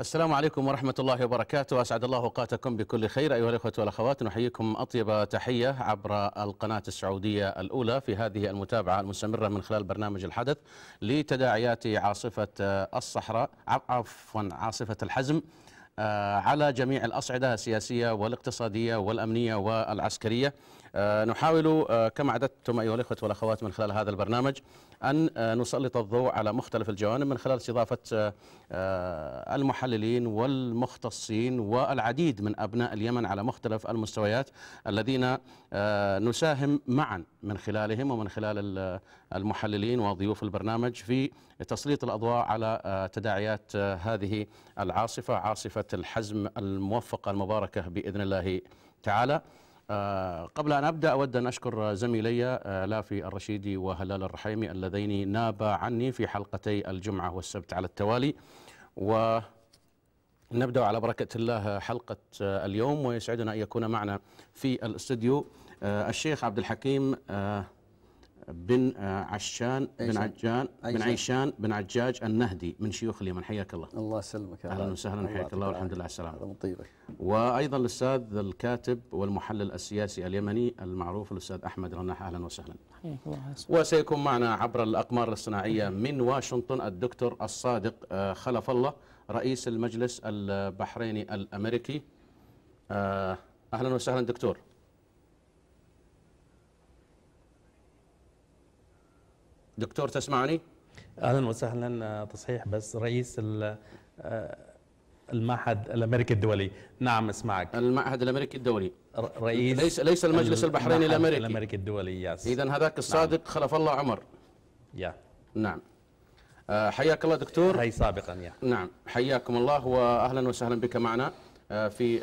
السلام عليكم ورحمة الله وبركاته أسعد الله أوقاتكم بكل خير أيها الأخوة والأخوات نحييكم أطيب تحية عبر القناة السعودية الأولى في هذه المتابعة المستمرة من خلال برنامج الحدث لتداعيات عاصفة الصحراء عفوا عاصفة الحزم آه، على جميع الأصعدة السياسية والاقتصادية والأمنية والعسكرية آه، نحاول آه، كما عددتم أيها الأخوة والأخوات من خلال هذا البرنامج أن آه، نسلط الضوء على مختلف الجوانب من خلال استضافة آه، آه، المحللين والمختصين والعديد من أبناء اليمن على مختلف المستويات الذين نساهم معا من خلالهم ومن خلال المحللين وضيوف البرنامج في تسليط الأضواء على تداعيات هذه العاصفة عاصفة الحزم الموفقة المباركة بإذن الله تعالى آه، قبل أن أبدأ أود أن أشكر زميلي آه، لافي الرشيدي وهلال الرحيمي اللذين نابا عني في حلقتي الجمعة والسبت على التوالي و نبدأ على بركة الله حلقة آه، اليوم ويسعدنا أن يكون معنا في الاستديو الشيخ عبد الحكيم بن آه، عشان بن عجان بن عيشان بن عجاج النهدي من شيوخ اليمن حياك الله الله يسلمك اهلا وسهلا حياك الله والحمد لله على السلامه طيبك وايضا الاستاذ الكاتب والمحلل السياسي اليمني المعروف الاستاذ احمد رناح اهلا وسهلا وسيكون معنا عبر الاقمار الصناعيه من واشنطن الدكتور الصادق آه، خلف الله رئيس المجلس البحريني الامريكي آه، اهلا وسهلا دكتور دكتور تسمعني؟ اهلا وسهلا آه، تصحيح بس رئيس آه، المعهد الامريكي الدولي نعم اسمعك المعهد الامريكي الدولي رئيس ليس ليس المجلس البحريني الامريكي الامريكي الدولي ياس اذا هذاك نعم. الصادق نعم. خلف الله عمر يا نعم آه، حياك الله دكتور هي سابقا يا نعم حياكم الله واهلا وسهلا بك معنا في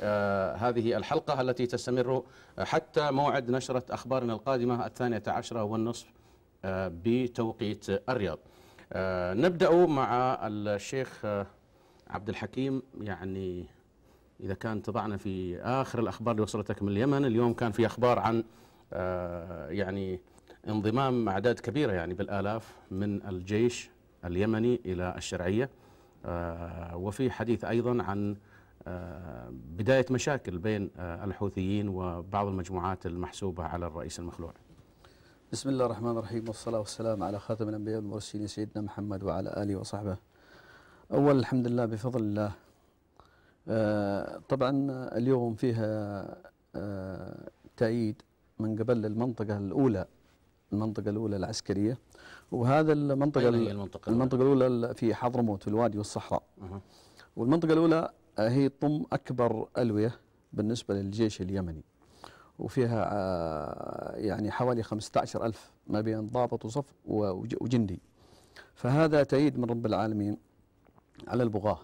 هذه الحلقة التي تستمر حتى موعد نشرة أخبارنا القادمة الثانية عشرة والنصف آه، بتوقيت الرياض آه، نبدأ مع الشيخ آه، عبد الحكيم يعني إذا كان تضعنا في آخر الأخبار اللي وصلتك من اليمن اليوم كان في أخبار عن يعني انضمام أعداد كبيرة يعني بالآلاف من الجيش اليمني إلى الشرعية وفي حديث أيضا عن بداية مشاكل بين الحوثيين وبعض المجموعات المحسوبة على الرئيس المخلوع بسم الله الرحمن الرحيم والصلاة والسلام على خاتم الأنبياء والمرسلين سيدنا محمد وعلى آله وصحبه أول الحمد لله بفضل الله آه، طبعا اليوم فيها آه، تأييد من قبل المنطقة الأولى المنطقة الأولى العسكرية وهذا المنطقة المنطقة, المنطقة الأولى في حضرموت في الوادي والصحراء والمنطقة الأولى آه، هي تضم أكبر ألوية بالنسبة للجيش اليمني وفيها آه، يعني حوالي 15 ألف ما بين ضابط وصف وجندي فهذا تأييد من رب العالمين على البغاة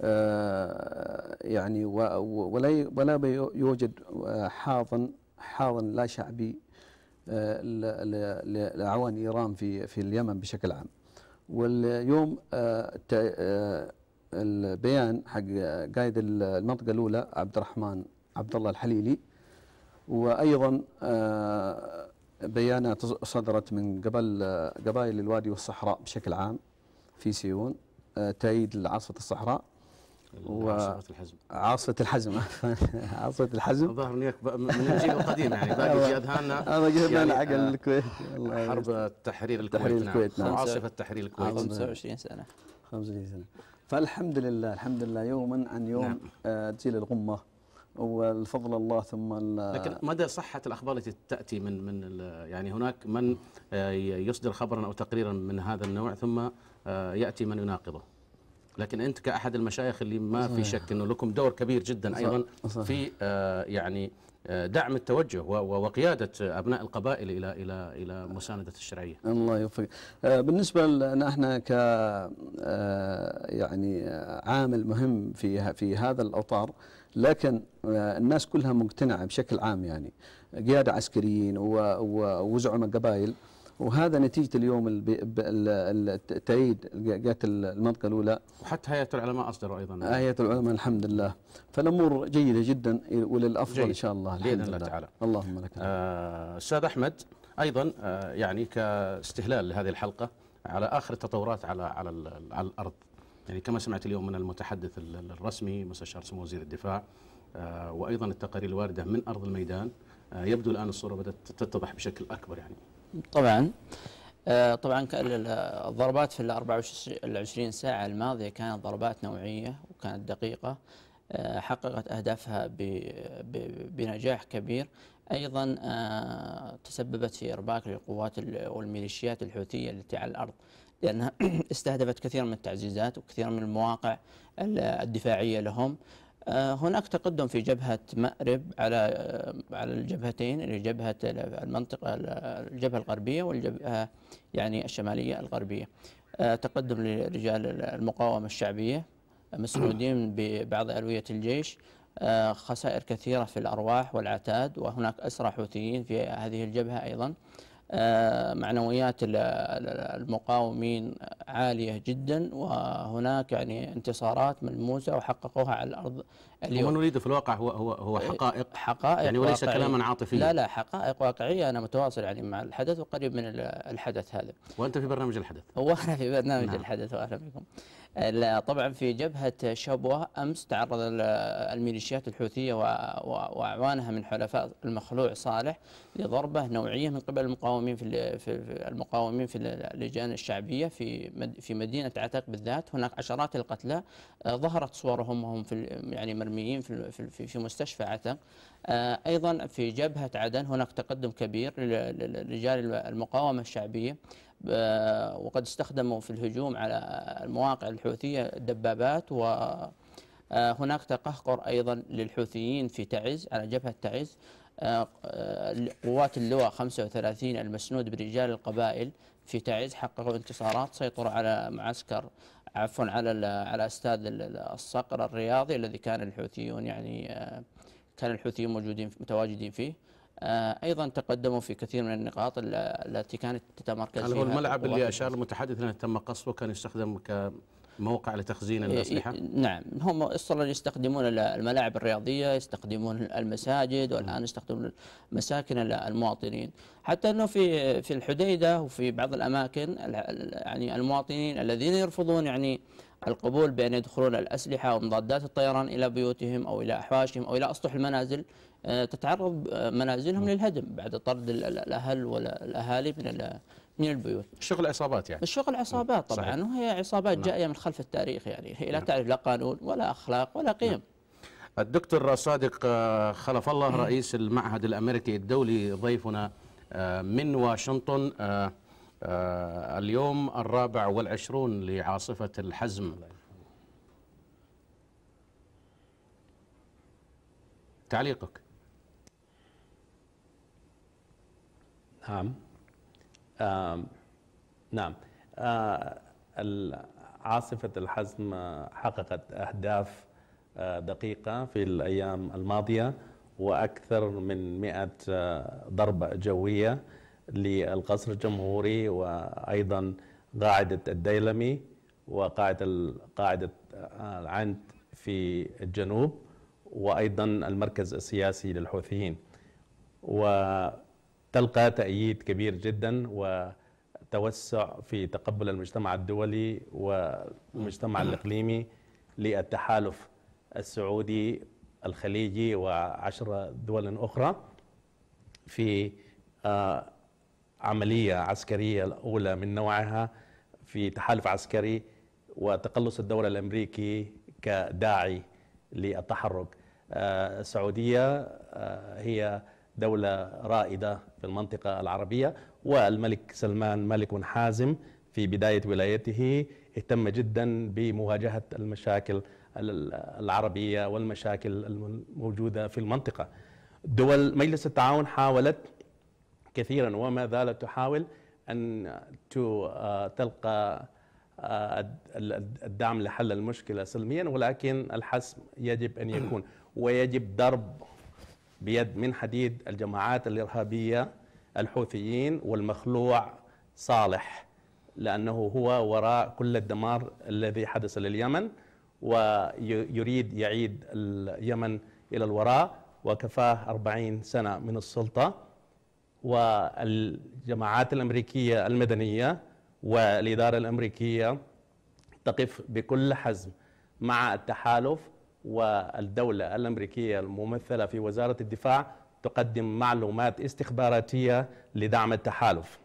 آه، يعني ولا ولا يوجد آه، حاضن حاضن لا شعبي لاعوان ايران في في اليمن بشكل عام. واليوم البيان حق قائد المنطقه الاولى عبد الرحمن عبد الله الحليلي وأيضا آه، بيانات صدرت من قبل آه، قبائل الوادي والصحراء بشكل عام في سيون آه، تأييد لعاصفة الصحراء وعاصفة الحزم عاصفة الحزم عاصفة الحزم الظاهر من الجيل القديم يعني باقي في اذهاننا هذا جبنا عقل الكويت حرب تحرير الكويت تحرير نعم. الكويت نعم عاصفة تحرير الكويت 25 سنة 25 سنة فالحمد لله الحمد لله يوما عن يوم نعم. تزيل الغمة والفضل الله ثم لكن مدى صحه الاخبار التي تاتي من من يعني هناك من آه، يصدر خبرا او تقريرا من هذا النوع ثم آه، ياتي من يناقضه لكن انت كاحد المشايخ اللي ما صحيح. في شك انه لكم دور كبير جدا ايضا صحيح. في آه، يعني دعم التوجه وقياده ابناء القبائل الى الى الى مسانده الشرعيه. الله يوفقك. بالنسبه لنا احنا ك يعني عامل مهم في في هذا الأطار لكن آه، الناس كلها مقتنعه بشكل عام يعني قياده عسكريين وزعماء قبائل وهذا نتيجه اليوم التأييد قياده المنطقه الاولى وحتى هيئه العلماء اصدروا ايضا آه، هيئه العلماء الحمد لله فالامور جيده جدا وللافضل ان شاء الله باذن الله تعالى اللهم لك آه، استاذ آه احمد ايضا آه يعني كاستهلال لهذه الحلقه على اخر التطورات على على, على الارض يعني كما سمعت اليوم من المتحدث الرسمي مستشار سمو وزير الدفاع آه، وايضا التقارير الوارده من ارض الميدان آه، يبدو الان الصوره بدات تتضح بشكل اكبر يعني. طبعا آه، طبعا الضربات في ال 24 ساعه الماضيه كانت ضربات نوعيه وكانت دقيقه حققت اهدافها بنجاح كبير ايضا تسببت في ارباك للقوات والميليشيات الحوثيه التي على الارض لأنها استهدفت كثير من التعزيزات وكثير من المواقع الدفاعية لهم آه، هناك تقدم في جبهة مأرب على آه، على الجبهتين اللي جبهة المنطقة الجبهة الغربية والجبهة آه، يعني الشمالية الغربية تقدم لرجال المقاومة الشعبية مسنودين ببعض ألوية الجيش خسائر كثيرة في الأرواح والعتاد وهناك أسرى حوثيين في هذه الجبهة أيضا آه، معنويات المقاومين عالية جدا وهناك يعني انتصارات ملموسة وحققوها على الأرض اليوم وما نريده في الواقع هو هو هو إيه، حقائق حقائق يعني وليس كلاما عاطفيا لا لا حقائق واقعية أنا متواصل يعني مع الحدث وقريب من الحدث هذا وأنت في برنامج الحدث وأنا في برنامج نعم. الحدث وأهلا بكم طبعا في جبهة شبوة أمس تعرض الميليشيات الحوثية وأعوانها من حلفاء المخلوع صالح لضربة نوعية من قبل المقاومين في المقاومين في اللجان الشعبية في في مدينة عتق بالذات هناك عشرات القتلى آه، ظهرت صورهم وهم في يعني مرميين في في, مستشفى عتق آه، أيضا في جبهة عدن هناك تقدم كبير لرجال المقاومة الشعبية آه، وقد استخدموا في الهجوم على المواقع الحوثية دبابات و آه، هناك تقهقر أيضا للحوثيين في تعز على جبهة تعز آه، قوات اللواء 35 المسنود برجال القبائل في تعز حققوا انتصارات سيطروا على معسكر عفوا على على استاد الصقر الرياضي الذي كان الحوثيون يعني كان الحوثيون موجودين متواجدين فيه آه، ايضا تقدموا في كثير من النقاط التي كانت تتمركز هل هو الملعب اللي اشار المتحدث انه تم قصفه كان يستخدم ك موقع لتخزين إيه، الأسلحة؟ إيه، نعم هم أصلا يستخدمون الملاعب الرياضية يستخدمون المساجد والآن يستخدمون مساكن المواطنين حتى أنه في في الحديدة وفي بعض الأماكن يعني المواطنين الذين يرفضون يعني القبول بأن يدخلون الأسلحة ومضادات الطيران إلى بيوتهم أو إلى أحواشهم أو إلى أسطح المنازل آه، تتعرض منازلهم نعم. للهدم بعد طرد الأهل والأهالي من من البيوت شغل عصابات يعني الشغل عصابات طبعا صحيح. وهي عصابات نعم. جاية من خلف التاريخ يعني هي لا نعم. تعرف لا قانون ولا أخلاق ولا قيم الدكتور صادق آه، خلف الله رئيس المعهد الأمريكي الدولي ضيفنا آه، من واشنطن آه، اليوم الرابع والعشرون لعاصفة الحزم تعليقك نعم نعم آه، عاصفة الحزم حققت أهداف آه، دقيقة في الأيام الماضية وأكثر من 100 ضربة جوية للقصر الجمهوري وايضا قاعده الديلمي وقاعده قاعده آه، العند في الجنوب وايضا المركز السياسي للحوثيين وتلقى تأييد كبير جدا وتوسع في تقبل المجتمع الدولي والمجتمع الاقليمي للتحالف السعودي الخليجي وعشر دول اخرى في آه، عملية عسكرية الأولى من نوعها في تحالف عسكري وتقلص الدولة الأمريكي كداعي للتحرك آه، السعودية آه، هي دولة رائدة في المنطقة العربية والملك سلمان ملك حازم في بداية ولايته اهتم جدا بمواجهة المشاكل العربية والمشاكل الموجودة في المنطقة دول مجلس التعاون حاولت كثيرا وما زالت تحاول أن آه، تلقى آه، الدعم لحل المشكلة سلميا ولكن الحسم يجب أن يكون ويجب ضرب بيد من حديد الجماعات الإرهابية الحوثيين والمخلوع صالح لأنه هو وراء كل الدمار الذي حدث لليمن ويريد يعيد اليمن إلى الوراء وكفاه 40 سنة من السلطة والجماعات الأمريكية المدنية والإدارة الأمريكية تقف بكل حزم مع التحالف والدولة الأمريكية الممثلة في وزارة الدفاع تقدم معلومات استخباراتية لدعم التحالف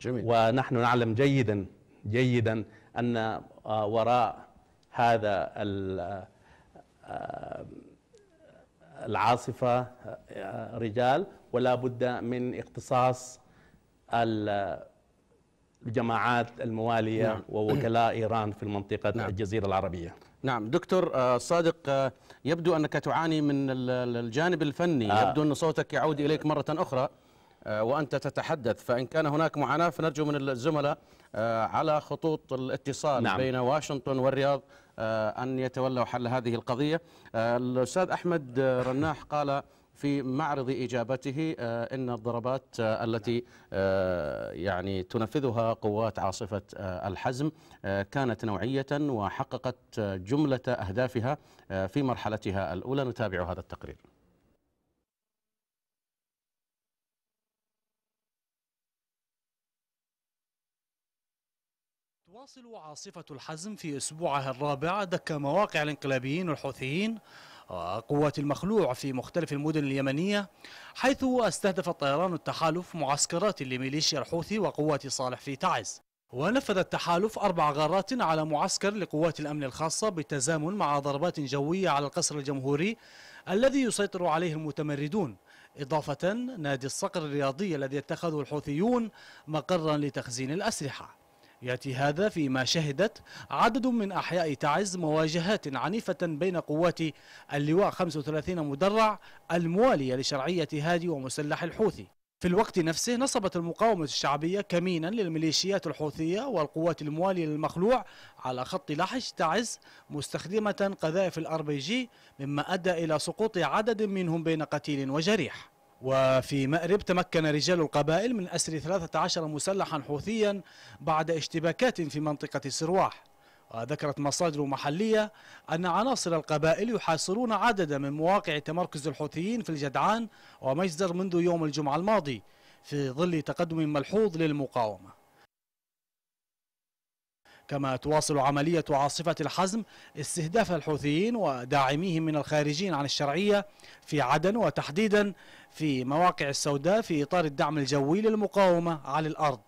جميل. ونحن نعلم جيدا جيدا أن آه، وراء هذا آه، العاصفة آه، رجال ولا بد من اختصاص الجماعات الموالية نعم. ووكلاء إيران في منطقة نعم. الجزيرة العربية نعم دكتور آه، صادق آه، يبدو أنك تعاني من الجانب الفني آه. يبدو أن صوتك يعود إليك مرة أخرى وأنت تتحدث فإن كان هناك معاناة فنرجو من الزملاء على خطوط الاتصال نعم. بين واشنطن والرياض آه، أن يتولوا حل هذه القضية آه، الأستاذ أحمد رناح قال في معرض إجابته آه، إن الضربات التي يعني تنفذها قوات عاصفة الحزم كانت نوعية وحققت جملة أهدافها في مرحلتها الأولى نتابع هذا التقرير تواصل عاصفة الحزم في أسبوعها الرابع دك مواقع الانقلابيين والحوثيين وقوات المخلوع في مختلف المدن اليمنية حيث استهدف طيران التحالف معسكرات لميليشيا الحوثي وقوات صالح في تعز ونفذ التحالف أربع غارات على معسكر لقوات الأمن الخاصة بالتزامن مع ضربات جوية على القصر الجمهوري الذي يسيطر عليه المتمردون إضافة نادي الصقر الرياضي الذي اتخذه الحوثيون مقرا لتخزين الأسلحة يأتي هذا فيما شهدت عدد من أحياء تعز مواجهات عنيفة بين قوات اللواء 35 مدرع الموالية لشرعية هادي ومسلح الحوثي في الوقت نفسه نصبت المقاومة الشعبية كمينا للميليشيات الحوثية والقوات الموالية للمخلوع على خط لحج تعز مستخدمة قذائف الار بي جي مما أدى إلى سقوط عدد منهم بين قتيل وجريح وفي مأرب تمكن رجال القبائل من أسر 13 مسلحا حوثيا بعد اشتباكات في منطقة سرواح وذكرت مصادر محلية أن عناصر القبائل يحاصرون عددا من مواقع تمركز الحوثيين في الجدعان ومجزر منذ يوم الجمعة الماضي في ظل تقدم ملحوظ للمقاومة كما تواصل عملية عاصفة الحزم استهداف الحوثيين وداعميهم من الخارجين عن الشرعية في عدن وتحديدا في مواقع السوداء في إطار الدعم الجوي للمقاومة على الأرض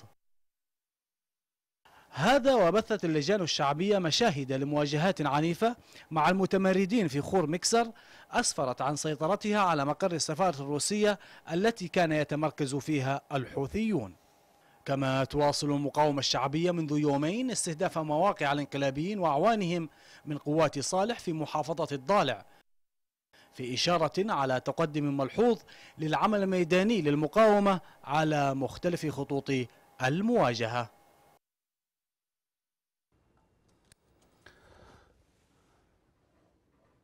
هذا وبثت اللجان الشعبية مشاهد لمواجهات عنيفة مع المتمردين في خور مكسر أسفرت عن سيطرتها على مقر السفارة الروسية التي كان يتمركز فيها الحوثيون كما تواصل المقاومة الشعبية منذ يومين استهداف مواقع الانقلابيين وأعوانهم من قوات صالح في محافظة الضالع في إشارة على تقدم ملحوظ للعمل الميداني للمقاومة على مختلف خطوط المواجهة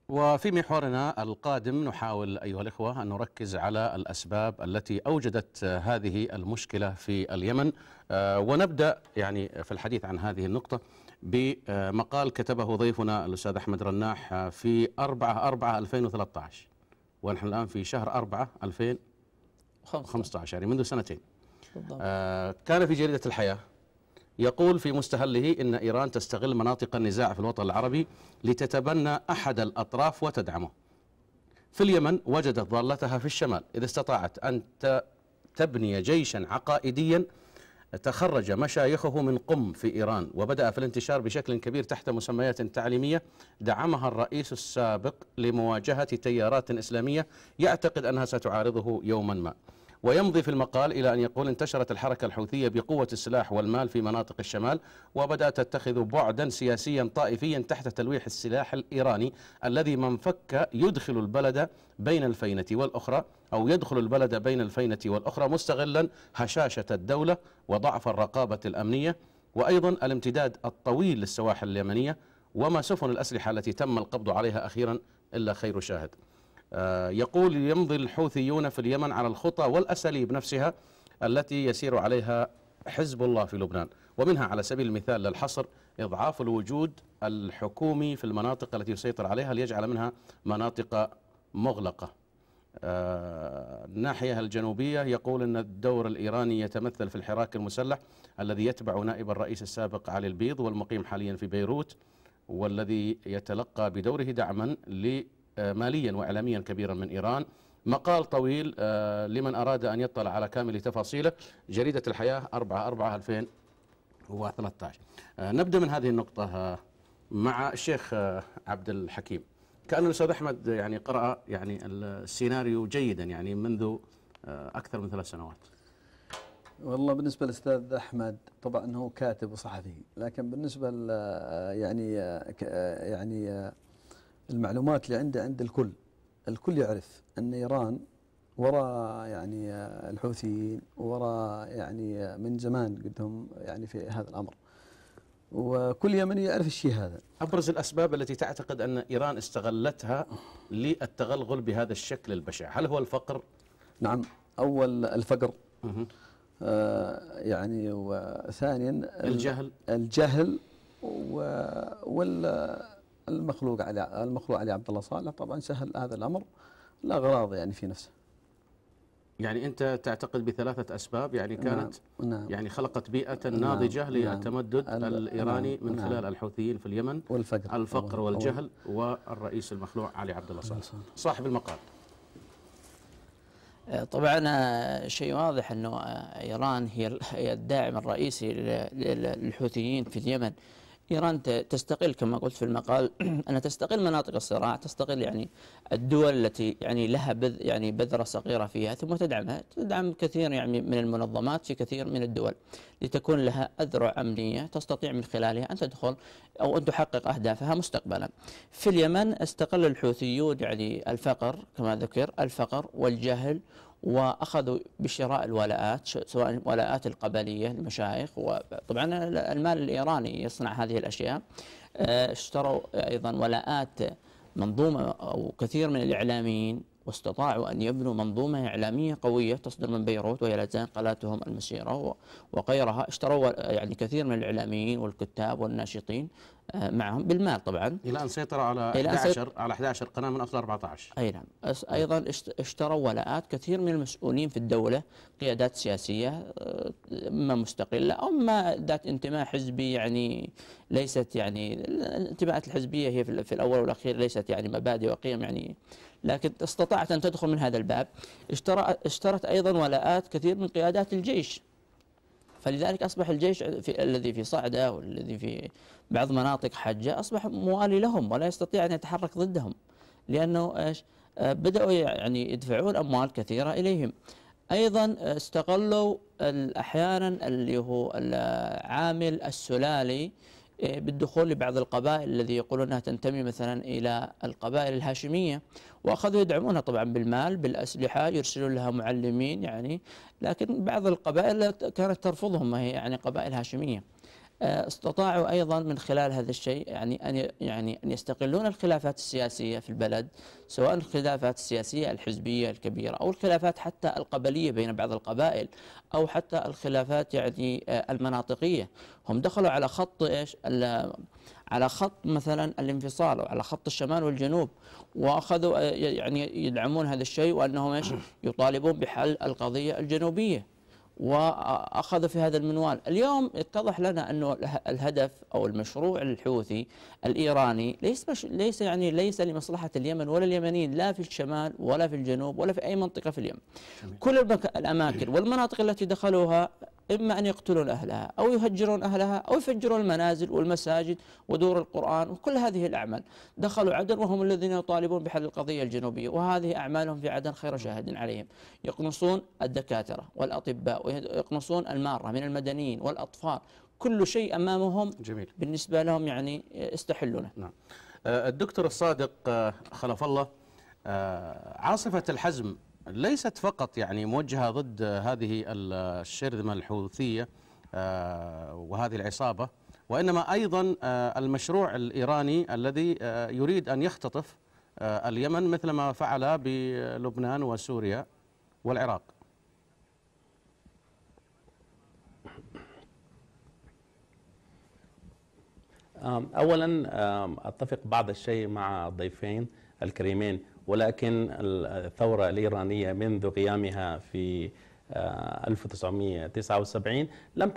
وفي محورنا القادم نحاول أيها الإخوة أن نركز على الأسباب التي أوجدت هذه المشكلة في اليمن آه، ونبدأ يعني في الحديث عن هذه النقطة بمقال كتبه ضيفنا الأستاذ أحمد رناح في 4 4 2013 ونحن الآن في شهر 4 2015 يعني منذ سنتين آه، كان في جريدة الحياة يقول في مستهله إن إيران تستغل مناطق النزاع في الوطن العربي لتتبنى أحد الأطراف وتدعمه في اليمن وجدت ضالتها في الشمال إذا استطاعت أن تبني جيشا عقائديا تخرج مشايخه من قم في إيران وبدأ في الانتشار بشكل كبير تحت مسميات تعليمية دعمها الرئيس السابق لمواجهة تيارات إسلامية يعتقد أنها ستعارضه يوما ما ويمضي في المقال إلى أن يقول انتشرت الحركة الحوثية بقوة السلاح والمال في مناطق الشمال وبدأت تتخذ بعدا سياسيا طائفيا تحت تلويح السلاح الإيراني الذي من فك يدخل البلد بين الفينة والأخرى أو يدخل البلد بين الفينة والأخرى مستغلا هشاشة الدولة وضعف الرقابة الأمنية وأيضا الامتداد الطويل للسواحل اليمنية وما سفن الأسلحة التي تم القبض عليها أخيرا إلا خير شاهد آه، يقول يمضي الحوثيون في اليمن على الخطى والأساليب نفسها التي يسير عليها حزب الله في لبنان ومنها على سبيل المثال للحصر إضعاف الوجود الحكومي في المناطق التي يسيطر عليها ليجعل منها مناطق مغلقة الناحية آه، الجنوبية يقول أن الدور الإيراني يتمثل في الحراك المسلح الذي يتبع نائب الرئيس السابق علي البيض والمقيم حاليا في بيروت والذي يتلقى بدوره دعما آه، ماليا وإعلاميا كبيرا من إيران مقال طويل آه، لمن أراد أن يطلع على كامل تفاصيله جريدة الحياة 4 4 2013 نبدأ من هذه النقطة آه، مع الشيخ عبد الحكيم كأن الأستاذ أحمد يعني قرأ يعني السيناريو جيدا يعني منذ أكثر من ثلاث سنوات والله بالنسبة للأستاذ أحمد طبعا هو كاتب وصحفي لكن بالنسبة يعني يعني المعلومات اللي عنده عند الكل الكل يعرف أن إيران وراء يعني آه، الحوثيين وراء يعني آه، من زمان قدهم يعني في هذا الأمر وكل يمني يعرف الشيء هذا أبرز الأسباب التي تعتقد أن إيران استغلتها للتغلغل بهذا الشكل البشع هل هو الفقر؟ نعم أول الفقر آه يعني وثانيا الجهل الجهل وال المخلوق علي المخلوق علي عبد الله صالح طبعا سهل هذا الامر لاغراض يعني في نفسه. يعني انت تعتقد بثلاثه اسباب يعني نعم، كانت نعم. نعم. يعني خلقت بيئه نعم، ناضجه نعم. للتمدد نعم. الايراني نعم. من نعم. خلال نعم. الحوثيين في اليمن والفقر الفقر والجهل والرئيس المخلوع علي عبد الله صالح صاحب المقال. آه، طبعا آه، شيء واضح انه آه، ايران هي الداعم الرئيسي للحوثيين في اليمن إيران تستقل كما قلت في المقال أنها تستقل مناطق الصراع تستقل يعني الدول التي يعني لها بذ يعني بذرة صغيرة فيها ثم تدعمها تدعم كثير يعني من المنظمات في كثير من الدول لتكون لها أذرع أمنية تستطيع من خلالها أن تدخل أو أن تحقق أهدافها مستقبلا في اليمن استقل الحوثيون يعني الفقر كما ذكر الفقر والجهل واخذوا بشراء الولاءات سواء الولاءات القبليه للمشايخ وطبعا المال الايراني يصنع هذه الاشياء آه، اشتروا ايضا ولاءات منظومه او كثير من الاعلاميين واستطاعوا أن يبنوا منظومة إعلامية قوية تصدر من بيروت وهي لازال قناتهم المسيرة وغيرها اشتروا يعني كثير من الإعلاميين والكتاب والناشطين آه، معهم بالمال طبعا الى ان سيطر على 11 على 11 قناه من افضل 14 اي نعم ايضا اشتروا ولاءات كثير من المسؤولين في الدوله قيادات سياسيه اما آه، مستقله او اما ذات انتماء حزبي يعني ليست يعني الانتماءات الحزبيه هي في الاول والاخير ليست يعني مبادئ وقيم يعني لكن استطاعت أن تدخل من هذا الباب اشترت أيضا ولاءات كثير من قيادات الجيش فلذلك أصبح الجيش في الذي في صعدة والذي في بعض مناطق حجة أصبح موالي لهم ولا يستطيع أن يتحرك ضدهم لأنه إيش آه، بدأوا يعني يدفعون أموال كثيرة إليهم أيضا استغلوا أحيانا اللي هو العامل السلالي إيه، بالدخول لبعض القبائل الذي يقولون انها تنتمي مثلا الى القبائل الهاشميه واخذوا يدعمونها طبعا بالمال بالاسلحه يرسلون لها معلمين يعني لكن بعض القبائل كانت ترفضهم هي يعني قبائل هاشميه آه، استطاعوا ايضا من خلال هذا الشيء يعني ان يعني ان يستقلون الخلافات السياسيه في البلد سواء الخلافات السياسيه الحزبيه الكبيره او الخلافات حتى القبليه بين بعض القبائل او حتى الخلافات يعني آه، المناطقيه هم دخلوا على خط ايش على خط مثلا الانفصال او على خط الشمال والجنوب واخذوا آه، يعني يدعمون هذا الشيء وانهم ايش يطالبون بحل القضيه الجنوبيه واخذوا في هذا المنوال، اليوم اتضح لنا انه الهدف او المشروع الحوثي الايراني ليس مش ليس يعني ليس لمصلحه اليمن ولا اليمنيين لا في الشمال ولا في الجنوب ولا في اي منطقه في اليمن. كل الاماكن والمناطق التي دخلوها إما أن يقتلون أهلها أو يهجرون أهلها أو يفجرون المنازل والمساجد ودور القرآن وكل هذه الأعمال دخلوا عدن وهم الذين يطالبون بحل القضية الجنوبية وهذه أعمالهم في عدن خير شاهد عليهم يقنصون الدكاترة والأطباء ويقنصون المارة من المدنيين والأطفال كل شيء أمامهم جميل. بالنسبة لهم يعني استحلونه نعم. آه، الدكتور الصادق آه، خلف الله آه، عاصفة الحزم ليست فقط يعني موجهة ضد هذه الشرذمة الحوثية آه، وهذه العصابة وإنما أيضا آه، المشروع الإيراني الذي آه، يريد أن يختطف اليمن مثل ما فعل بلبنان وسوريا والعراق أولا أتفق بعض الشيء مع الضيفين الكريمين ولكن الثورة الإيرانية منذ قيامها في 1979 آه، لم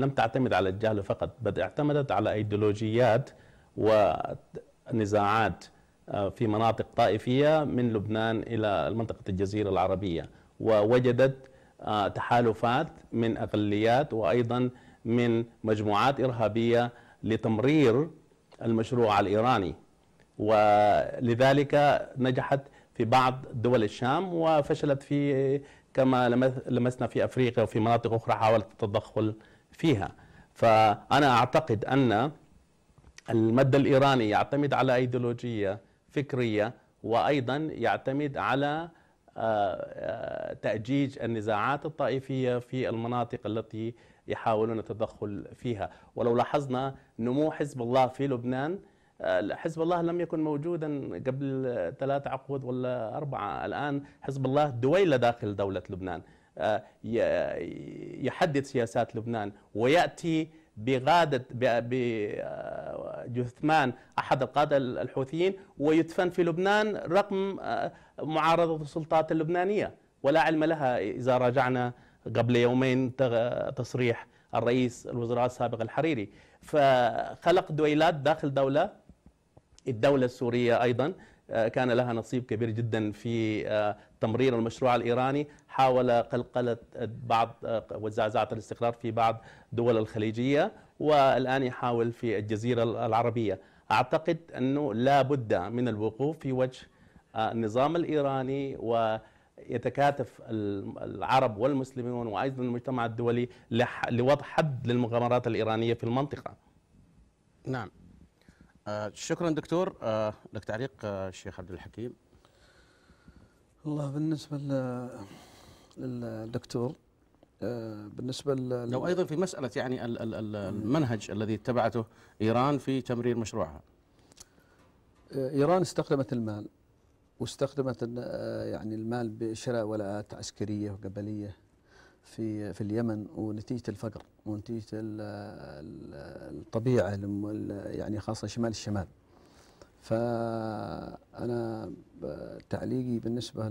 لم تعتمد على الجهل فقط بل اعتمدت على ايديولوجيات ونزاعات آه، في مناطق طائفية من لبنان إلى منطقة الجزيرة العربية ووجدت آه، تحالفات من أقليات وأيضا من مجموعات إرهابية لتمرير المشروع الإيراني ولذلك نجحت في بعض دول الشام وفشلت في كما لمسنا في افريقيا وفي مناطق اخرى حاولت التدخل فيها فانا اعتقد ان المد الايراني يعتمد على ايديولوجيه فكريه وايضا يعتمد على آه، آه، تاجيج النزاعات الطائفيه في المناطق التي يحاولون التدخل فيها ولو لاحظنا نمو حزب الله في لبنان آه، حزب الله لم يكن موجودا قبل ثلاث عقود ولا أربعة الآن حزب الله دويلة داخل دولة لبنان آه، يحدد سياسات لبنان ويأتي بغادة بجثمان آه، أحد القادة الحوثيين ويدفن في لبنان رقم معارضة السلطات اللبنانية ولا علم لها إذا راجعنا قبل يومين تصريح الرئيس الوزراء السابق الحريري فخلق دويلات داخل دولة الدولة السورية أيضا آه، كان لها نصيب كبير جدا في آه، تمرير المشروع الإيراني حاول قلقلة بعض آه، وزعزعة الاستقرار في بعض دول الخليجية والآن يحاول في الجزيرة العربية أعتقد أنه لا بد من الوقوف في وجه النظام الإيراني و يتكاتف العرب والمسلمون وايضا المجتمع الدولي لوضع حد للمغامرات الايرانيه في المنطقه. نعم. آه، شكرا دكتور آه، لك تعليق الشيخ آه، عبد الحكيم والله بالنسبه للدكتور بالنسبه لو ايضا في مساله يعني المنهج الذي اتبعته ايران في تمرير مشروعها ايران استخدمت المال واستخدمت يعني المال بشراء ولاءات عسكريه وقبليه في في اليمن ونتيجه الفقر ونتيجه الطبيعه يعني خاصه شمال الشمال فانا تعليقي بالنسبه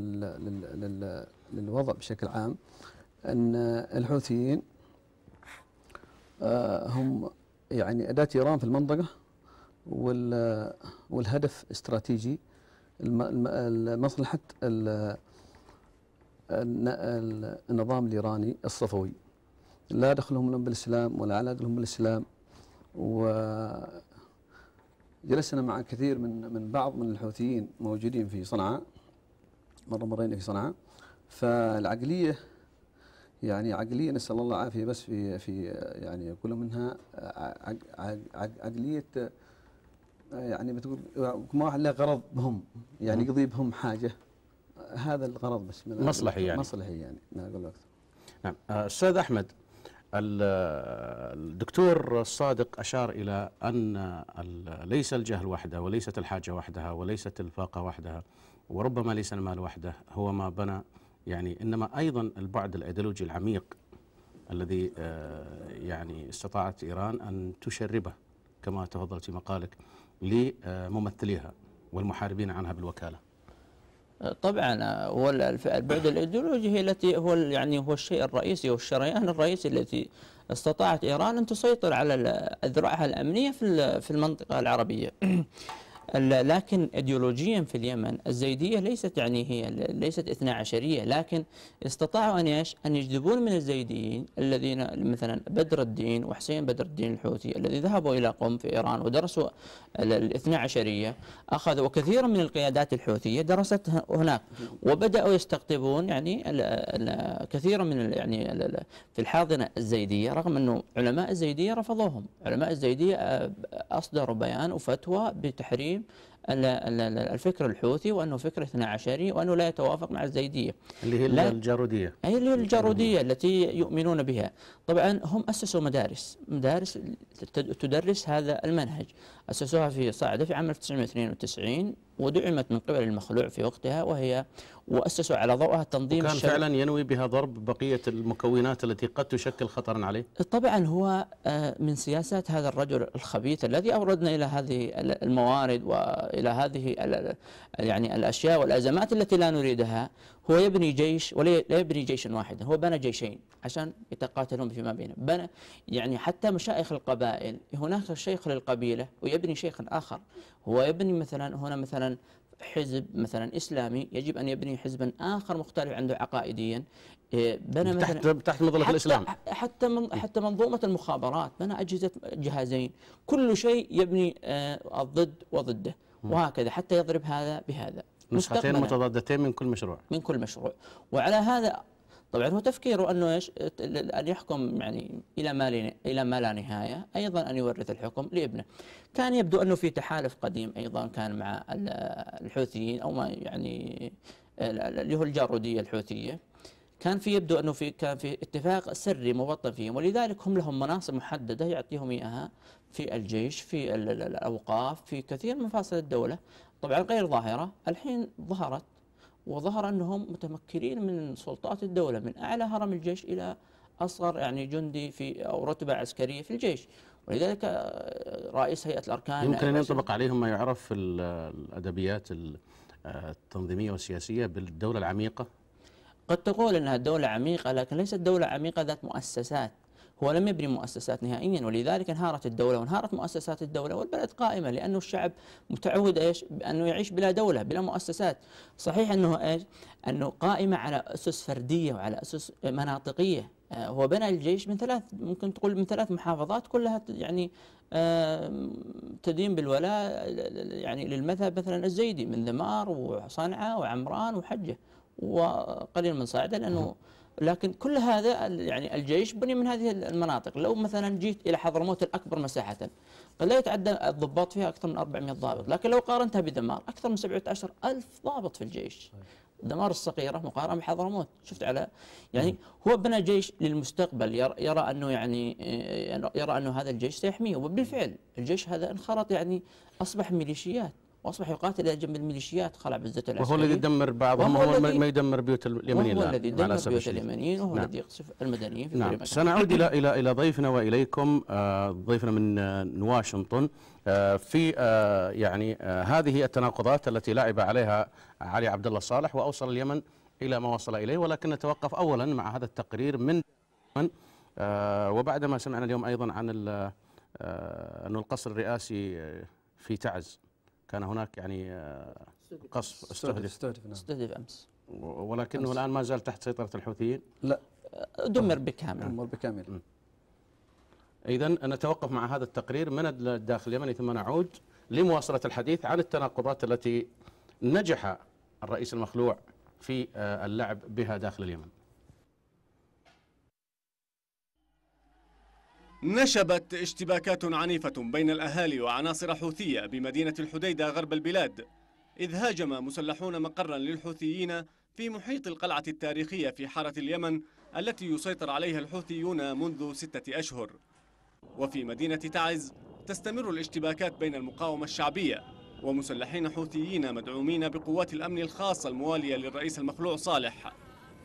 للوضع بشكل عام ان الحوثيين آه، هم يعني اداه ايران في المنطقه والهدف استراتيجي مصلحه النظام الإيراني الصفوي لا دخلهم لهم بالإسلام ولا علاقة لهم بالإسلام و جلسنا مع كثير من من بعض من الحوثيين موجودين في صنعاء مرة مرينا في صنعاء فالعقلية يعني عقلية نسأل الله العافية بس في في يعني كل منها عقلية يعني بتقول كم واحد له غرض بهم يعني يقضي بهم حاجة هذا الغرض بس من مصلحي يعني مصلحي يعني ما نعم، اقول اكثر نعم آه، استاذ احمد الدكتور الصادق اشار الى ان ليس الجهل وحده وليست الحاجه وحدها وليست الفاقه وحدها وربما ليس المال وحده هو ما بنى يعني انما ايضا البعد الايديولوجي العميق الذي آه، يعني استطاعت ايران ان تشربه كما تفضلت في مقالك لممثليها والمحاربين عنها بالوكاله طبعا البعد الايديولوجي هي التي هو يعني هو الشيء الرئيسي والشريان الرئيسي التي استطاعت ايران ان تسيطر على اذرعها الامنيه في في المنطقه العربيه لكن ايديولوجيا في اليمن الزيديه ليست يعني هي ليست اثنا عشريه لكن استطاعوا ان ايش؟ ان يجذبون من الزيديين الذين مثلا بدر الدين وحسين بدر الدين الحوثي الذي ذهبوا الى قم في ايران ودرسوا الاثنا عشريه اخذوا وكثير من القيادات الحوثيه درست هناك وبداوا يستقطبون يعني كثيرا من يعني في الحاضنه الزيديه رغم انه علماء الزيديه رفضوهم، علماء الزيديه آه، اصدروا بيان وفتوى بتحريم الرحيم الفكر الحوثي وأنه فكر اثنا عشري وأنه لا يتوافق مع الزيدية اللي هي الجارودية اي اللي هي الجارودية التي يؤمنون بها طبعا هم أسسوا مدارس مدارس تدرس هذا المنهج أسسوها في صعدة في عام 1992 ودعمت من قبل المخلوع في وقتها وهي وأسسوا على ضوءها التنظيم كان فعلا ينوي بها ضرب بقية المكونات التي قد تشكل خطرا عليه طبعا هو آه، من سياسات هذا الرجل الخبيث الذي أوردنا إلى هذه الموارد و إلى هذه يعني الأشياء والأزمات التي لا نريدها هو يبني جيش ولا يبني جيشا واحدا هو بنى جيشين عشان يتقاتلون فيما بينهم بنى يعني حتى مشايخ القبائل هناك شيخ للقبيلة ويبني شيخا آخر هو يبني مثلا هنا مثلا حزب مثلا اسلامي يجب ان يبني حزبا اخر مختلف عنده عقائديا إيه، بنى مثلا تحت تحت مظله الاسلام حتى من حتى منظومه المخابرات بنى اجهزه جهازين كل شيء يبني آه، الضد وضده وهكذا حتى يضرب هذا بهذا نسختين متضادتين من كل مشروع من كل مشروع وعلى هذا طبعا هو تفكيره انه ايش؟ ان يحكم يعني الى ما الى ما لا نهايه، ايضا ان يورث الحكم لابنه. كان يبدو انه في تحالف قديم ايضا كان مع الحوثيين او ما يعني اللي هو الجاروديه الحوثيه كان في يبدو انه في كان في اتفاق سري مبطن فيهم ولذلك هم لهم مناصب محدده يعطيهم اياها في الجيش في الاوقاف في كثير من مفاصل الدوله طبعا غير ظاهره الحين ظهرت وظهر انهم متمكنين من سلطات الدوله من اعلى هرم الجيش الى اصغر يعني جندي في او رتبه عسكريه في الجيش ولذلك آه، رئيس هيئه الاركان يمكن ان ينطبق عليهم ما يعرف في الادبيات آه، التنظيميه والسياسيه بالدوله العميقه قد تقول أنها دولة عميقة لكن ليست دولة عميقة ذات مؤسسات هو لم يبني مؤسسات نهائيا ولذلك انهارت الدولة وانهارت مؤسسات الدولة والبلد قائمة لأنه الشعب متعود ايش بأنه يعيش بلا دولة بلا مؤسسات صحيح أنه ايش أنه قائمة على أسس فردية وعلى أسس مناطقية آه، هو بنى الجيش من ثلاث ممكن تقول من ثلاث محافظات كلها يعني تدين بالولاء يعني للمذهب مثلا الزيدي من ذمار وصنعاء وعمران وحجه وقليل من صاعدا لانه لكن كل هذا يعني الجيش بني من هذه المناطق لو مثلا جيت الى حضرموت الاكبر مساحه قد لا يتعدى الضباط فيها اكثر من 400 ضابط لكن لو قارنتها بدمار اكثر من 17 ألف ضابط في الجيش طيب. دمار الصغيره مقارنه بحضرموت شفت على يعني هو بنى جيش للمستقبل يرى, يرى انه يعني يرى انه هذا الجيش سيحميه وبالفعل الجيش هذا انخرط يعني اصبح ميليشيات واصبح يقاتل جنب الميليشيات خلع بالذات العسكري وهو الذي يدمر بعضهم وهو الذي ما يدمر بيوت اليمنيين وهو الذي يدمر بيوت اليمنيين وهو نعم. الذي يقصف المدنيين في نعم. كل مكان سنعود الى الى الى ضيفنا واليكم آه ضيفنا من آه واشنطن آه في آه، يعني آه، هذه التناقضات التي لعب عليها علي عبد الله صالح واوصل اليمن الى ما وصل اليه ولكن نتوقف اولا مع هذا التقرير من اليمن آه، وبعدما سمعنا اليوم ايضا عن انه القصر الرئاسي في تعز كان هناك يعني قصف استهدف استهدف, نعم. استهدف امس ولكنه الان ما زال تحت سيطره الحوثيين لا دمر بكامل دمر بكامل اذا نتوقف مع هذا التقرير من الداخل اليمني ثم نعود لمواصله الحديث عن التناقضات التي نجح الرئيس المخلوع في آه، اللعب بها داخل اليمن نشبت اشتباكات عنيفة بين الأهالي وعناصر حوثية بمدينة الحديدة غرب البلاد إذ هاجم مسلحون مقرا للحوثيين في محيط القلعة التاريخية في حارة اليمن التي يسيطر عليها الحوثيون منذ ستة أشهر وفي مدينة تعز تستمر الاشتباكات بين المقاومة الشعبية ومسلحين حوثيين مدعومين بقوات الأمن الخاصة الموالية للرئيس المخلوع صالح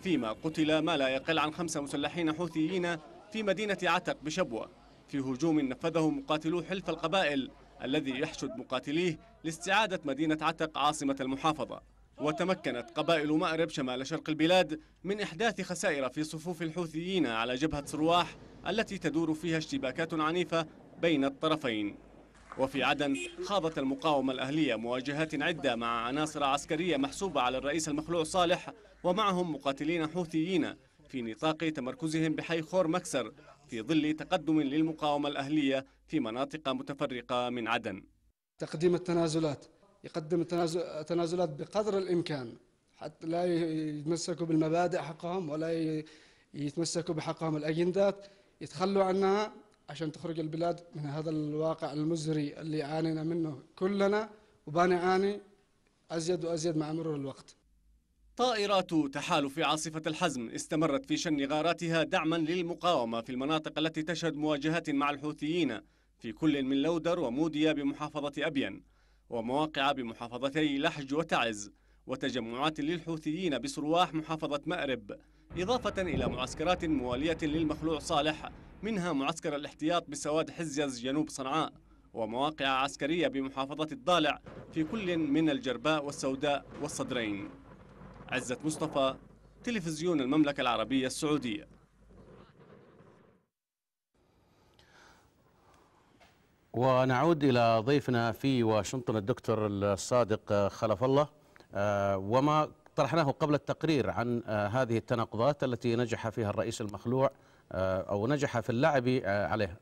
فيما قتل ما لا يقل عن خمسة مسلحين حوثيين في مدينة عتق بشبوة في هجوم نفذه مقاتلو حلف القبائل الذي يحشد مقاتليه لاستعادة مدينة عتق عاصمة المحافظة وتمكنت قبائل مأرب شمال شرق البلاد من إحداث خسائر في صفوف الحوثيين على جبهة سرواح التي تدور فيها اشتباكات عنيفة بين الطرفين وفي عدن خاضت المقاومة الأهلية مواجهات عدة مع عناصر عسكرية محسوبة على الرئيس المخلوع صالح ومعهم مقاتلين حوثيين في نطاق تمركزهم بحي خور مكسر في ظل تقدم للمقاومة الأهلية في مناطق متفرقة من عدن تقديم التنازلات يقدم تنازلات بقدر الإمكان حتى لا يتمسكوا بالمبادئ حقهم ولا يتمسكوا بحقهم الأجندات يتخلوا عنها عشان تخرج البلاد من هذا الواقع المزري اللي عانينا منه كلنا وبنعاني أزيد وأزيد مع مرور الوقت طائرات تحالف عاصفة الحزم استمرت في شن غاراتها دعما للمقاومة في المناطق التي تشهد مواجهات مع الحوثيين في كل من لودر وموديا بمحافظة أبين ومواقع بمحافظتي لحج وتعز وتجمعات للحوثيين بسرواح محافظة مأرب إضافة إلى معسكرات موالية للمخلوع صالح منها معسكر الاحتياط بسواد حزيز جنوب صنعاء ومواقع عسكرية بمحافظة الضالع في كل من الجرباء والسوداء والصدرين عزت مصطفى تلفزيون المملكة العربية السعودية ونعود إلى ضيفنا في واشنطن الدكتور الصادق خلف الله آه، وما طرحناه قبل التقرير عن آه، هذه التناقضات التي نجح فيها الرئيس المخلوع آه، أو نجح في اللعب عليها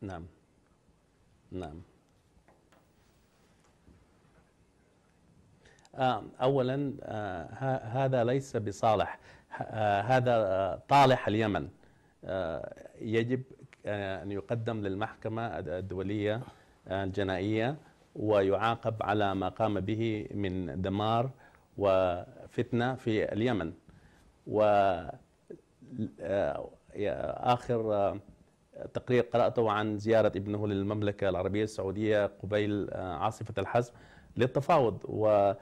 نعم نعم اولا آه، هذا ليس بصالح آه، هذا آه، طالح اليمن يجب ان يقدم للمحكمه الدوليه الجنائيه ويعاقب على ما قام به من دمار وفتنه في اليمن و اخر تقرير قراته عن زياره ابنه للمملكه العربيه السعوديه قبيل عاصفه الحزم للتفاوض و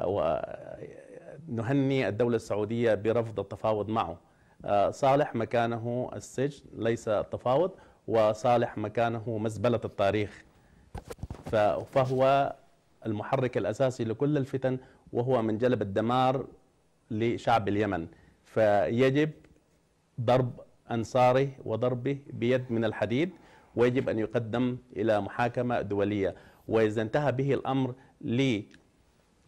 ونهني الدولة السعودية برفض التفاوض معه آه، صالح مكانه السجن ليس التفاوض وصالح مكانه مزبلة التاريخ فهو المحرك الأساسي لكل الفتن وهو من جلب الدمار لشعب اليمن فيجب ضرب أنصاره وضربه بيد من الحديد ويجب أن يقدم إلى محاكمة دولية وإذا انتهى به الأمر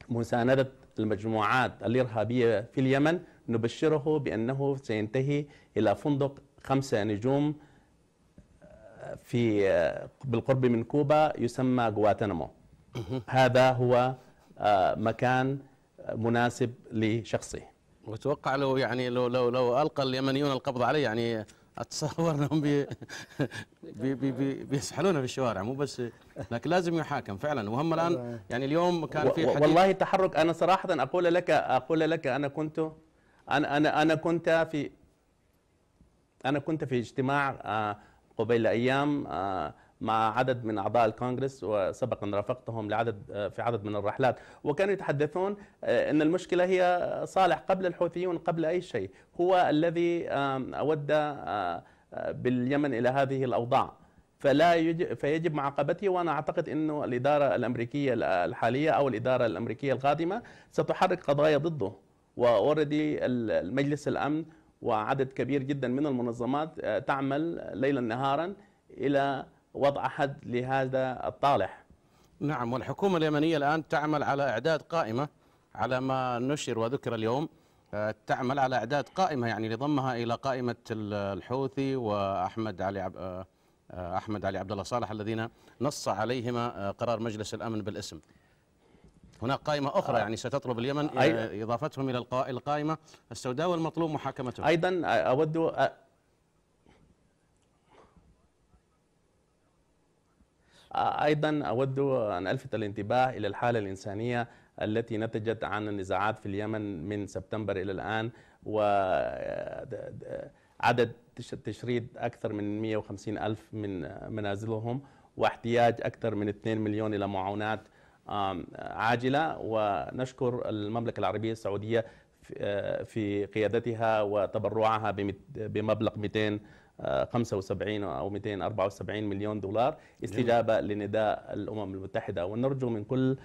مساندة المجموعات الإرهابية في اليمن نبشره بأنه سينتهي إلى فندق خمسة نجوم آه، في آه، بالقرب من كوبا يسمى غواتنامو هذا هو آه، مكان مناسب لشخصه وتوقع لو يعني لو لو لو القى اليمنيون القبض عليه يعني اتصور انهم بي بي بي بي بيسحلونا في الشوارع مو بس لكن لازم يحاكم فعلا وهم الان يعني اليوم كان في حديث والله تحرك انا صراحه اقول لك اقول لك انا كنت انا انا انا كنت في انا كنت في اجتماع آه، قبيل ايام آه، مع عدد من اعضاء الكونغرس وسبقا رافقتهم لعدد في عدد من الرحلات وكانوا يتحدثون آه، ان المشكله هي صالح قبل الحوثيون قبل اي شيء هو الذي اود آه، آه، باليمن الى هذه الاوضاع فلا يجب فيجب معاقبته وانا اعتقد انه الاداره الامريكيه الحاليه او الاداره الامريكيه القادمه ستحرك قضايا ضده واوريدي المجلس الامن وعدد كبير جدا من المنظمات تعمل ليلا نهارا الى وضع حد لهذا الطالح نعم والحكومة اليمنية الآن تعمل على إعداد قائمة على ما نشر وذكر اليوم آه، تعمل على إعداد قائمة يعني لضمها إلى قائمة الحوثي وأحمد علي عب... آه، آه، أحمد علي عبد الله صالح الذين نص عليهما قرار مجلس الأمن بالاسم هناك قائمة أخرى يعني ستطلب اليمن إضافتهم إلى القائمة السوداء والمطلوب محاكمتهم أيضا أود أيضا أود أن ألفت الانتباه إلى الحالة الإنسانية التي نتجت عن النزاعات في اليمن من سبتمبر إلى الآن و عدد تشريد أكثر من 150 ألف من منازلهم واحتياج أكثر من 2 مليون إلى معونات عاجلة ونشكر المملكة العربية السعودية في آه، قيادتها وتبرعها بمبلغ 200 75 او 274 مليون دولار استجابه جميل. لنداء الامم المتحده ونرجو من كل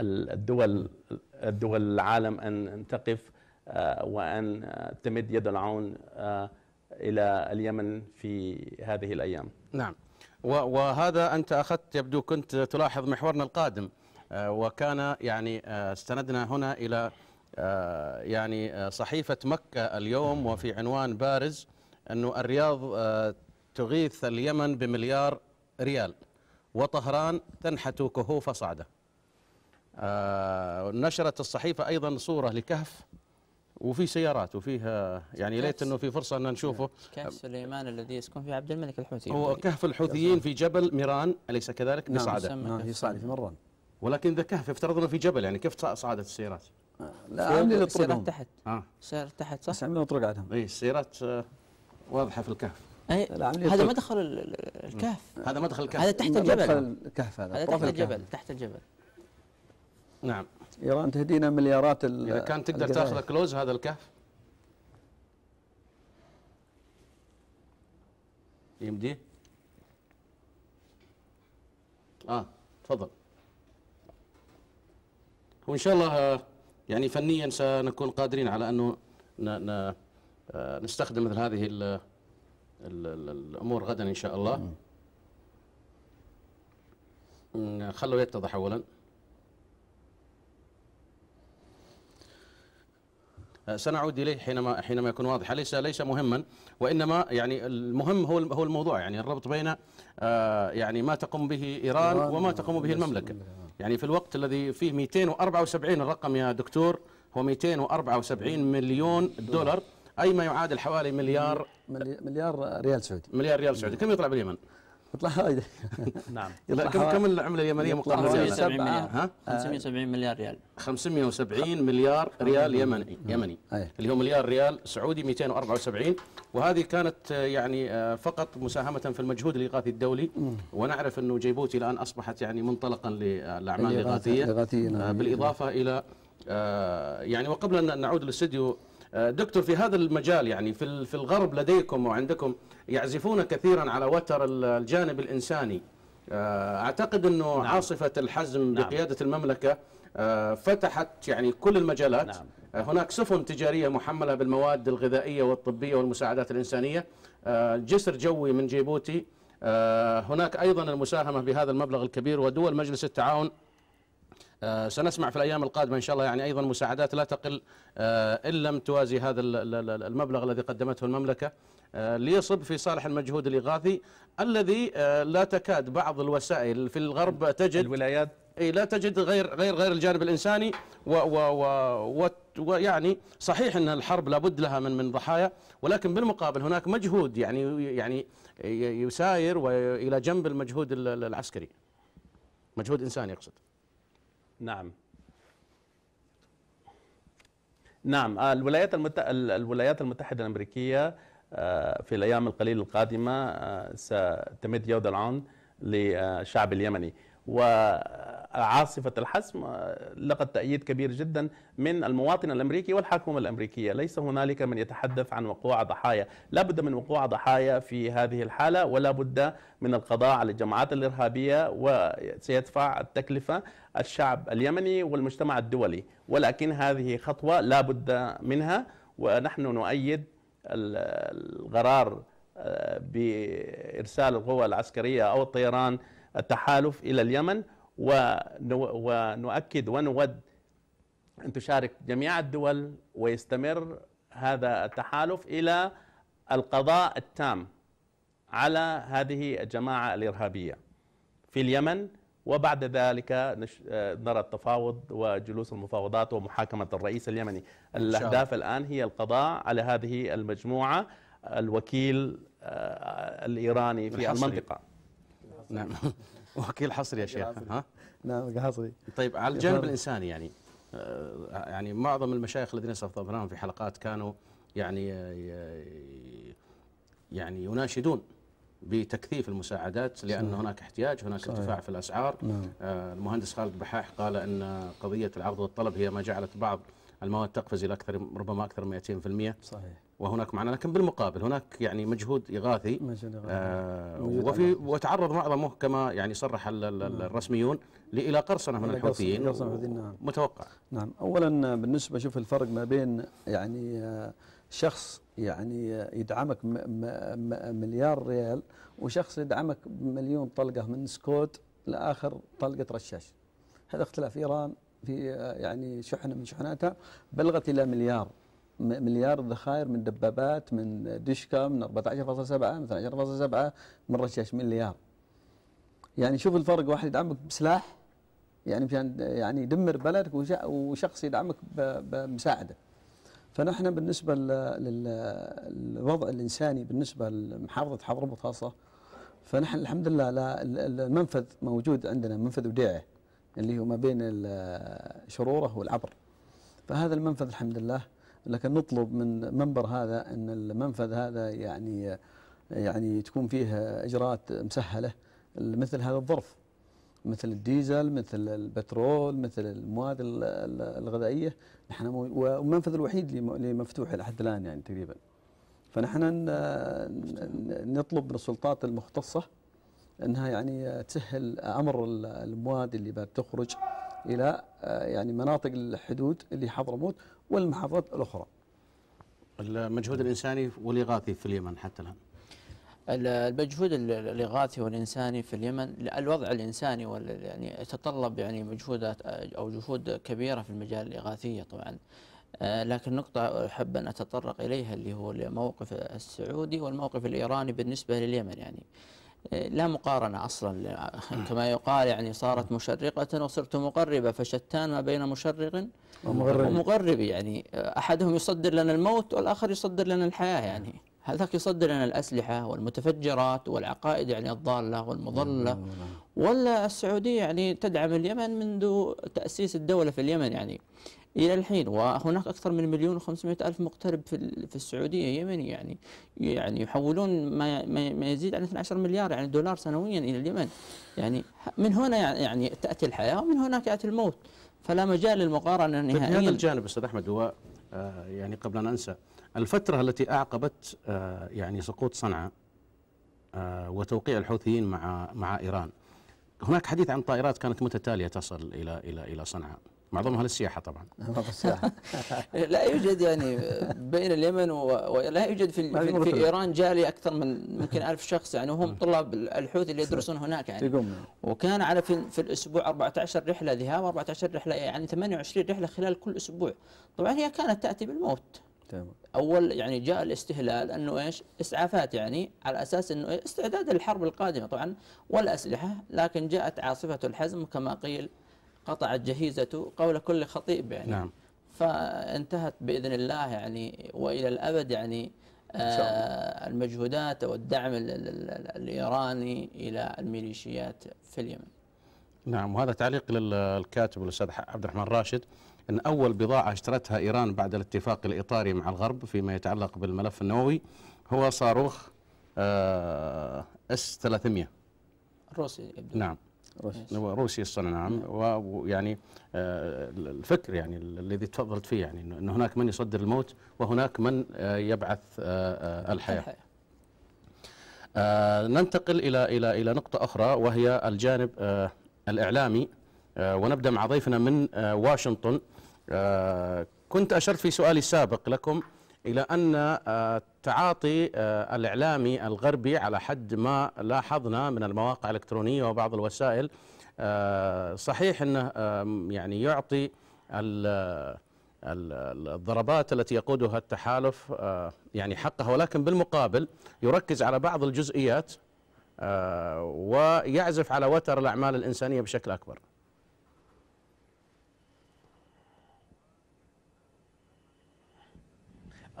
الدول الدول العالم ان تقف آه، وان آه، تمد يد العون آه، الى اليمن في هذه الايام. نعم وهذا انت اخذت يبدو كنت تلاحظ محورنا القادم وكان يعني استندنا هنا الى آه، يعني آه، صحيفة مكة اليوم وفي عنوان بارز أنه الرياض آه، تغيث اليمن بمليار ريال وطهران تنحت كهوف صعدة نشرت الصحيفة أيضا صورة لكهف وفي سيارات وفيها يعني ليت انه في فرصه ان نشوفه كهف سليمان الذي يسكن فيه عبد الملك الحوثي هو كهف الحوثيين في جبل ميران اليس كذلك بصعده نعم في صعده في مران ولكن اذا كهف افترضنا في جبل يعني كيف صعدت السيارات؟ آه، لا عاملين اللي السيارات تحت اه السيارات تحت صح؟ بس عاملين اطرق عندهم اي السيارات آه، واضحه في الكهف اي هذا مدخل الكهف هذا مدخل الكهف هذا تحت الجبل مدخل الكهف هذا, هذا تحت الجبل تحت الجبل نعم ايران تهدينا مليارات اذا كان تقدر تاخذ كلوز هذا الكهف يمديه اه تفضل وان شاء الله آه، يعني فنيا سنكون قادرين على انه آه، نستخدم مثل هذه الـ الـ الـ الامور غدا ان شاء الله خلوا يتضح اولا آه، سنعود اليه حينما حينما يكون واضحا ليس ليس مهما وانما يعني المهم هو هو الموضوع يعني الربط بين آه، يعني ما تقوم به ايران وما تقوم به المملكه يعني في الوقت الذي فيه 274 الرقم يا دكتور هو 274 مليون دولار أي ما يعادل حوالي مليار مليار ريال سعودي مليار ريال سعودي كم يطلع باليمن؟ يطلع وايد نعم كم كم العمله اليمنيه مقابل 570 مليار ها 570 آه. مليار ريال 570 مليار ريال آه. يمني يمني آه. اللي هو مليار ريال سعودي 274 وهذه كانت يعني فقط مساهمه في المجهود الاغاثي الدولي ونعرف انه جيبوتي الان اصبحت يعني منطلقا للاعمال الاغاثيه نعم. بالاضافه الى يعني وقبل ان نعود للاستديو آه، دكتور في هذا المجال يعني في في الغرب لديكم وعندكم يعزفون كثيرا على وتر الجانب الانساني آه، اعتقد انه نعم. عاصفه الحزم نعم. بقياده المملكه آه، فتحت يعني كل المجالات نعم. هناك سفن تجاريه محمله بالمواد الغذائيه والطبيه والمساعدات الانسانيه جسر جوي من جيبوتي هناك ايضا المساهمه بهذا المبلغ الكبير ودول مجلس التعاون آه، سنسمع في الأيام القادمة إن شاء الله يعني أيضا مساعدات لا تقل آه، إن لم توازي هذا المبلغ الذي قدمته المملكة آه، ليصب في صالح المجهود الإغاثي الذي لا تكاد بعض الوسائل في الغرب تجد الولايات اي لا تجد غير غير غير الجانب الانساني و و و ويعني صحيح ان الحرب لابد لها من من ضحايا ولكن بالمقابل هناك مجهود يعني يعني يساير والى جنب المجهود العسكري مجهود انساني اقصد نعم نعم آه، الولايات المت... الولايات المتحدة الأمريكية آه، في الأيام القليلة القادمة آه، ستمد يد العون للشعب اليمني وعاصفة الحسم لقد تأييد كبير جدا من المواطن الأمريكي والحكومة الأمريكية ليس هنالك من يتحدث عن وقوع ضحايا لا بد من وقوع ضحايا في هذه الحالة ولا بد من القضاء على الجماعات الإرهابية وسيدفع التكلفة الشعب اليمني والمجتمع الدولي ولكن هذه خطوة لا بد منها ونحن نؤيد القرار آه، بإرسال القوى العسكرية أو الطيران التحالف إلى اليمن ونؤكد ونود أن تشارك جميع الدول ويستمر هذا التحالف إلى القضاء التام على هذه الجماعة الإرهابية في اليمن وبعد ذلك آه، نرى التفاوض وجلوس المفاوضات ومحاكمة الرئيس اليمني الأهداف الآن هي القضاء على هذه المجموعة الوكيل آه، الإيراني في الحصري. المنطقة نعم وكيل حصري يا شيخ ها؟ نعم حصري طيب على الجانب الإنساني يعني آه، يعني معظم المشايخ الذين استضفناهم في حلقات كانوا يعني يعني يناشدون بتكثيف المساعدات لان صحيح. هناك احتياج هناك صحيح. ارتفاع في الاسعار نعم. آه، المهندس خالد بحاح قال ان قضيه العرض والطلب هي ما جعلت بعض المواد تقفز الى اكثر ربما اكثر من 200% صحيح وهناك معنا لكن بالمقابل هناك يعني مجهود اغاثي مجهود إغاثي. آه وفي وتعرض معظمه كما يعني صرح نعم. الرسميون الى قرصنه من الحوثيين نعم. متوقع نعم اولا آه، بالنسبه شوف الفرق ما بين يعني آه شخص يعني يدعمك مليار ريال وشخص يدعمك بمليون طلقه من سكوت لاخر طلقه رشاش هذا اختلاف ايران في يعني شحنه من شحناتها بلغت الى مليار مليار ذخائر من دبابات من دشكا من 14.7 من 12.7 من رشاش مليار يعني شوف الفرق واحد يدعمك بسلاح يعني مشان يعني يدمر بلدك وشخص يدعمك بمساعده فنحن بالنسبة للوضع الإنساني بالنسبة لمحافظة حضرموت خاصة فنحن الحمد لله المنفذ موجود عندنا منفذ وديعه اللي هو ما بين شروره والعبر فهذا المنفذ الحمد لله لكن نطلب من منبر هذا ان المنفذ هذا يعني يعني تكون فيه اجراءات مسهله مثل هذا الظرف مثل الديزل مثل البترول مثل المواد الغذائيه نحن والمنفذ الوحيد اللي مفتوح لحد الان يعني تقريبا فنحن نطلب من السلطات المختصه انها يعني تسهل امر المواد اللي بتخرج الى آه، يعني مناطق الحدود اللي حضرموت والمحافظات الاخرى المجهود الانساني والاغاثي في اليمن حتى الان المجهود الاغاثي والانساني في اليمن الوضع الانساني يعني يتطلب يعني مجهودات آه، او جهود كبيره في المجال الاغاثيه طبعا آه، لكن نقطة أحب أن أتطرق إليها اللي هو الموقف السعودي والموقف الإيراني بالنسبة لليمن يعني آه، لا مقارنة أصلا كما يقال يعني صارت مشرقة وصرت مقربة فشتان ما بين مشرق ومغرب ومغرب يعني أحدهم يصدر لنا الموت والآخر يصدر لنا الحياة يعني هذاك يصدر لنا الأسلحة والمتفجرات والعقائد يعني الضالة والمضلة نعم، نعم. ولا السعودية يعني تدعم اليمن منذ تأسيس الدولة في اليمن يعني إلى الحين وهناك أكثر من مليون وخمسمائة ألف مغترب في, السعودية يمني يعني يعني يحولون ما, ما يزيد عن 12 مليار يعني دولار سنويا إلى اليمن يعني من هنا يعني تأتي الحياة ومن هناك يأتي الموت فلا مجال للمقارنة طيب، نهائيا هذا الجانب أستاذ أحمد هو آه، يعني قبل أن أنسى الفترة التي أعقبت آه، يعني سقوط صنعاء آه، وتوقيع الحوثيين مع مع إيران هناك حديث عن طائرات كانت متتالية تصل إلى إلى إلى صنعاء معظمها للسياحة طبعا لا يوجد يعني بين اليمن ولا يوجد في, في, في إيران جالي أكثر من ممكن ألف شخص يعني وهم طلاب الحوثي اللي يدرسون هناك يعني وكان على في, في الأسبوع 14 رحلة ذهاب 14 رحلة يعني 28 رحلة خلال كل أسبوع طبعا هي كانت تأتي بالموت اول يعني جاء الاستهلال انه ايش؟ اسعافات يعني على اساس انه إيه؟ استعداد للحرب القادمه طبعا والاسلحه لكن جاءت عاصفه الحزم كما قيل قطعت جهيزته قول كل خطيب يعني نعم. فانتهت باذن الله يعني والى الابد يعني آه المجهودات والدعم الايراني الى الميليشيات في اليمن. نعم وهذا تعليق للكاتب الاستاذ عبد الرحمن راشد أن أول بضاعة اشترتها إيران بعد الاتفاق الإطاري مع الغرب فيما يتعلق بالملف النووي هو صاروخ آه، اس 300 الروسي نعم روسي روسي الصنع نعم, نعم. ويعني آه، الفكر يعني الذي تفضلت فيه يعني أن هناك من يصدر الموت وهناك من آه، يبعث الحياة ننتقل إلى إلى إلى نقطة أخرى وهي الجانب الإعلامي ونبدأ مع ضيفنا من واشنطن آه، كنت أشرت في سؤالي السابق لكم إلى أن آه، تعاطي آه، الإعلامي الغربي على حد ما لاحظنا من المواقع الإلكترونية وبعض الوسائل صحيح أنه يعني يعطي الضربات التي يقودها التحالف يعني حقها ولكن بالمقابل يركز على بعض الجزئيات ويعزف على وتر الأعمال الإنسانية بشكل أكبر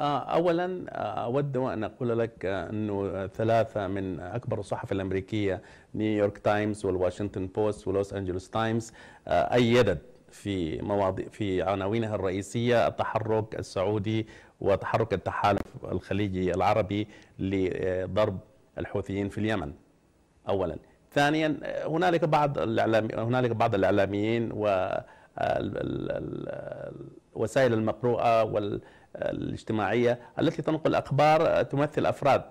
آه، اولا آه، اود أن اقول لك آه، انه ثلاثه من اكبر الصحف الامريكيه نيويورك تايمز والواشنطن بوست ولوس انجلوس تايمز ايدت في مواضيع في عناوينها الرئيسيه التحرك السعودي وتحرك التحالف الخليجي العربي لضرب الحوثيين في اليمن اولا ثانيا هنالك بعض هنالك بعض الاعلاميين و الوسائل المقروءة والاجتماعية التي تنقل أخبار تمثل أفراد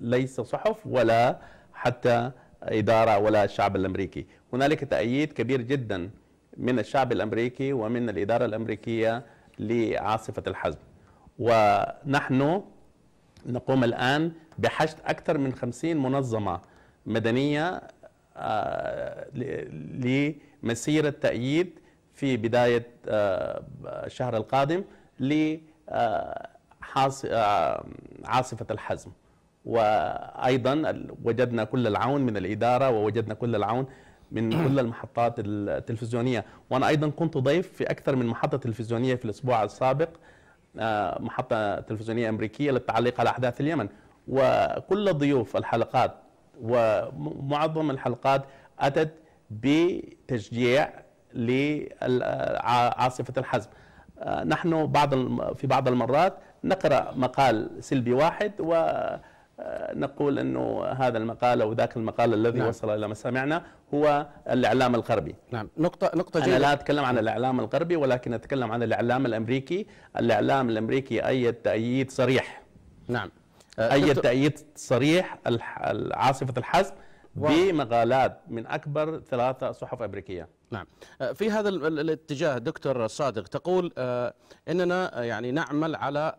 ليس صحف ولا حتى إدارة ولا الشعب الأمريكي هنالك تأييد كبير جدا من الشعب الأمريكي ومن الإدارة الأمريكية لعاصفة الحزم ونحن نقوم الآن بحشد أكثر من خمسين منظمة مدنية آه، لمسيرة تأييد في بداية آه، الشهر القادم لعاصفة آه، آه، الحزم وأيضا وجدنا كل العون من الإدارة ووجدنا كل العون من كل المحطات التلفزيونية وأنا أيضا كنت ضيف في أكثر من محطة تلفزيونية في الأسبوع السابق محطة تلفزيونية أمريكية للتعليق على أحداث اليمن وكل ضيوف الحلقات ومعظم الحلقات أتت بتشجيع لعاصفة الحزم آه، نحن بعض في بعض المرات نقرأ مقال سلبي واحد و آه، نقول انه هذا المقال او ذاك المقال الذي نعم. وصل الى مسامعنا هو الاعلام الغربي. نعم، نقطة نقطة جيدة. انا لا اتكلم عن الاعلام الغربي ولكن اتكلم عن الاعلام الامريكي، الاعلام الامريكي ايد تأييد صريح. نعم. ايد تأييد صريح عاصفة الحزم بمقالات من اكبر ثلاثة صحف امريكية. نعم آه، في هذا الاتجاه دكتور صادق تقول آه، اننا آه، يعني نعمل على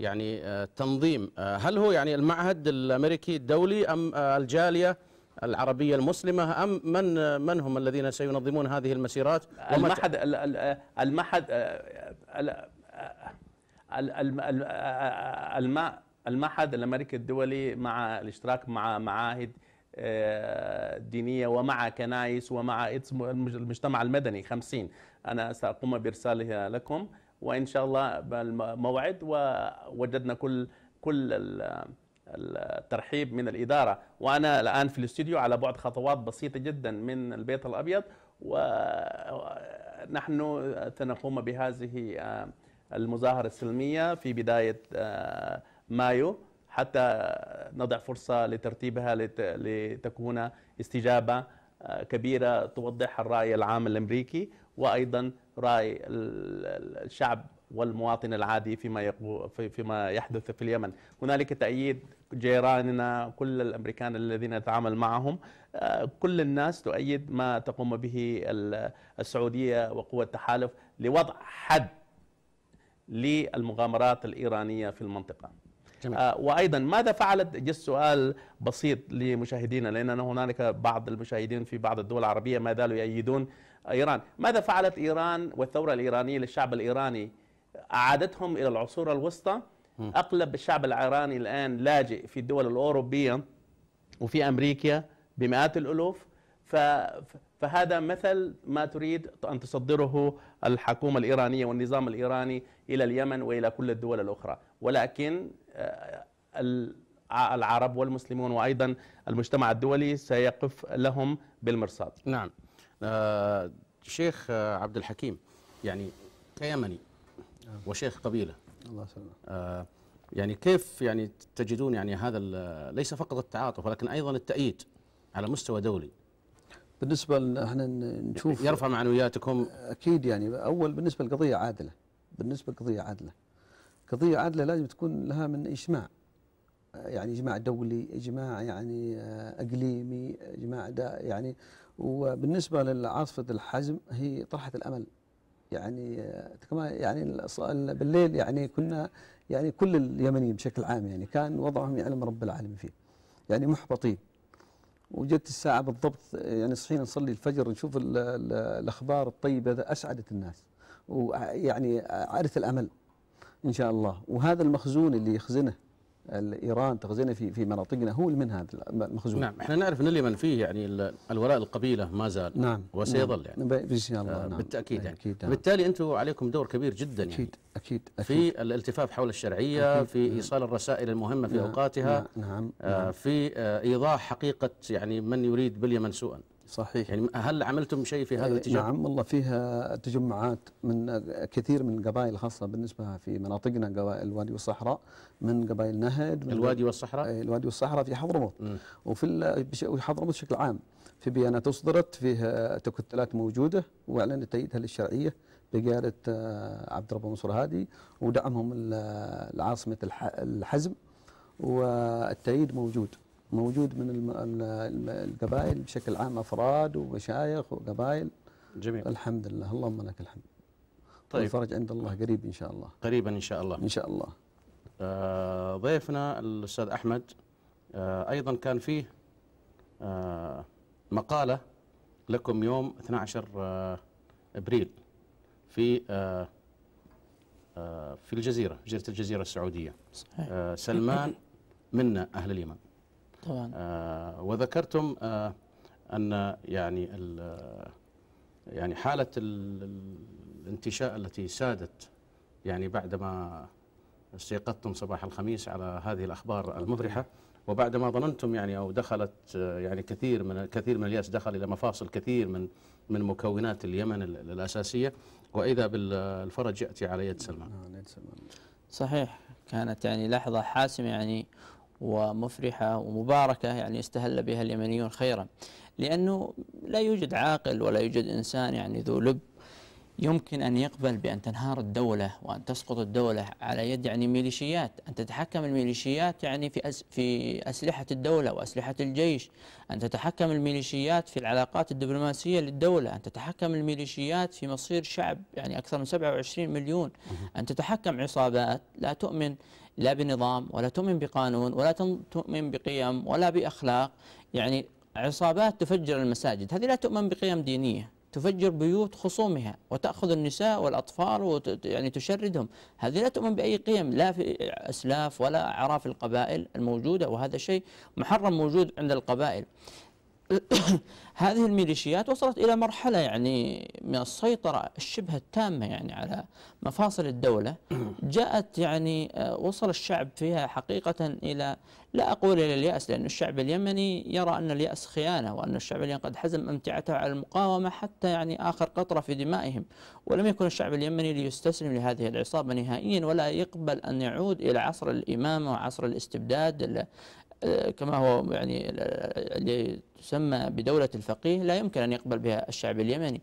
يعني تنظيم هل هو يعني المعهد الامريكي الدولي ام الجاليه العربية المسلمة أم من من هم الذين سينظمون هذه المسيرات؟ المعهد المعهد المعهد الامريكي الدولي مع الاشتراك مع معاهد آه، دينية ومع كنائس ومع المجتمع المدني خمسين أنا سأقوم بإرسالها لكم وإن شاء الله بالموعد ووجدنا كل كل الترحيب من الإدارة وأنا الآن في الاستوديو على بعد خطوات بسيطة جدا من البيت الأبيض ونحن سنقوم بهذه آه، المظاهرة السلمية في بداية آه، مايو حتى نضع فرصة لترتيبها لتكون استجابة آه، كبيرة توضح الرأي العام الأمريكي وأيضا رأي الشعب والمواطن العادي فيما يقو فيما يحدث في اليمن هنالك تأييد جيراننا كل الأمريكان الذين نتعامل معهم آه، كل الناس تؤيد ما تقوم به السعودية وقوى التحالف لوضع حد للمغامرات الإيرانية في المنطقة آه وايضا ماذا فعلت جس سؤال بسيط لمشاهدينا لان هنالك بعض المشاهدين في بعض الدول العربيه ما زالوا يؤيدون ايران ماذا فعلت ايران والثوره الايرانيه للشعب الايراني اعادتهم الى العصور الوسطى اغلب الشعب الايراني الان لاجئ في الدول الاوروبيه وفي امريكا بمئات الالوف فهذا مثل ما تريد ان تصدره الحكومه الايرانيه والنظام الايراني الى اليمن والى كل الدول الاخرى ولكن آه، آه، العرب والمسلمون وأيضا المجتمع الدولي سيقف لهم بالمرصاد نعم آه شيخ آه، عبد الحكيم يعني كيمني نعم. وشيخ قبيلة الله سلام. آه يعني كيف يعني تجدون يعني هذا ليس فقط التعاطف ولكن أيضا التأييد على مستوى دولي بالنسبة احنا نشوف يرفع معنوياتكم أكيد يعني أول بالنسبة للقضية عادلة بالنسبة للقضية عادلة قضية عادلة لازم تكون لها من إجماع يعني إجماع دولي إجماع يعني آه، إقليمي إجماع دا يعني وبالنسبة لعاصفة الحزم هي طرحة الأمل يعني آه، كما يعني بالليل يعني كنا يعني كل اليمنيين بشكل عام يعني كان وضعهم يعلم رب العالمين فيه يعني محبطين وجدت الساعة بالضبط يعني صحينا نصلي الفجر نشوف الأخبار الطيبة أسعدت الناس ويعني آه، عادت الأمل إن شاء الله وهذا المخزون اللي يخزنه ايران تخزنه في في مناطقنا هو من هذا المخزون نعم احنا نعرف ان اليمن فيه يعني الولاء القبيله ما زال نعم وسيظل نعم يعني ان شاء الله آه، نعم بالتاكيد يعني أكيد نعم بالتالي انتم عليكم دور كبير جدا يعني اكيد اكيد, أكيد في الالتفاف حول الشرعيه أكيد في نعم. ايصال الرسائل المهمه في نعم اوقاتها نعم, نعم, نعم في آه، ايضاح حقيقه يعني من يريد باليمن سوءا صحيح يعني هل عملتم شيء في هذا إيه، الاتجاه؟ نعم والله فيها تجمعات من كثير من القبائل خاصة بالنسبة في مناطقنا قبائل الوادي والصحراء من قبائل نهد من الوادي والصحراء؟ إيه، الوادي والصحراء في حضرموت وفي حضرموت بشكل عام في بيانات اصدرت فيها تكتلات موجودة واعلن تأييدها للشرعية بقيادة آه، عبد الرب منصور هادي ودعمهم العاصمة الحزم والتأييد موجود موجود من القبائل بشكل عام افراد ومشايخ وقبائل جميل الحمد لله اللهم لك الحمد طيب الفرج عند الله قريب ان شاء الله قريبا ان شاء الله ان شاء الله آه ضيفنا الاستاذ احمد آه ايضا كان فيه آه مقاله لكم يوم 12 آه ابريل في آه آه في الجزيره جزيره الجزيره السعوديه آه سلمان منا اهل اليمن طبعا آه وذكرتم آه ان يعني يعني حاله الانتشاء التي سادت يعني بعدما استيقظتم صباح الخميس على هذه الاخبار المفرحه وبعدما ظننتم يعني او دخلت آه، يعني كثير من كثير من الياس دخل الى مفاصل كثير من من مكونات اليمن الاساسيه واذا بالفرج ياتي على يد سلمان. آه، على يد سلمان. صحيح كانت يعني لحظه حاسمه يعني ومفرحة ومباركة يعني استهل بها اليمنيون خيرا لأنه لا يوجد عاقل ولا يوجد إنسان يعني ذو لب يمكن أن يقبل بأن تنهار الدولة وأن تسقط الدولة على يد يعني ميليشيات أن تتحكم الميليشيات يعني في أس في أسلحة الدولة وأسلحة الجيش أن تتحكم الميليشيات في العلاقات الدبلوماسية للدولة أن تتحكم الميليشيات في مصير شعب يعني أكثر من 27 مليون أن تتحكم عصابات لا تؤمن لا بنظام ولا تؤمن بقانون ولا تؤمن بقيم ولا بأخلاق يعني عصابات تفجر المساجد هذه لا تؤمن بقيم دينية تفجر بيوت خصومها وتأخذ النساء والأطفال وت... يعني تشردهم هذه لا تؤمن بأي قيم لا في أسلاف ولا أعراف القبائل الموجودة وهذا شيء محرم موجود عند القبائل هذه الميليشيات وصلت إلى مرحلة يعني من السيطرة الشبه التامة يعني على مفاصل الدولة جاءت يعني آه، وصل الشعب فيها حقيقة إلى لا أقول إلى اليأس لأن الشعب اليمني يرى أن اليأس خيانة وأن الشعب اليمني قد حزم أمتعته على المقاومة حتى يعني آخر قطرة في دمائهم ولم يكن الشعب اليمني ليستسلم لهذه العصابة نهائيا ولا يقبل أن يعود إلى عصر الإمامة وعصر الاستبداد آه، كما هو يعني آه، اللي تسمى بدولة الفقيه لا يمكن أن يقبل بها الشعب اليمني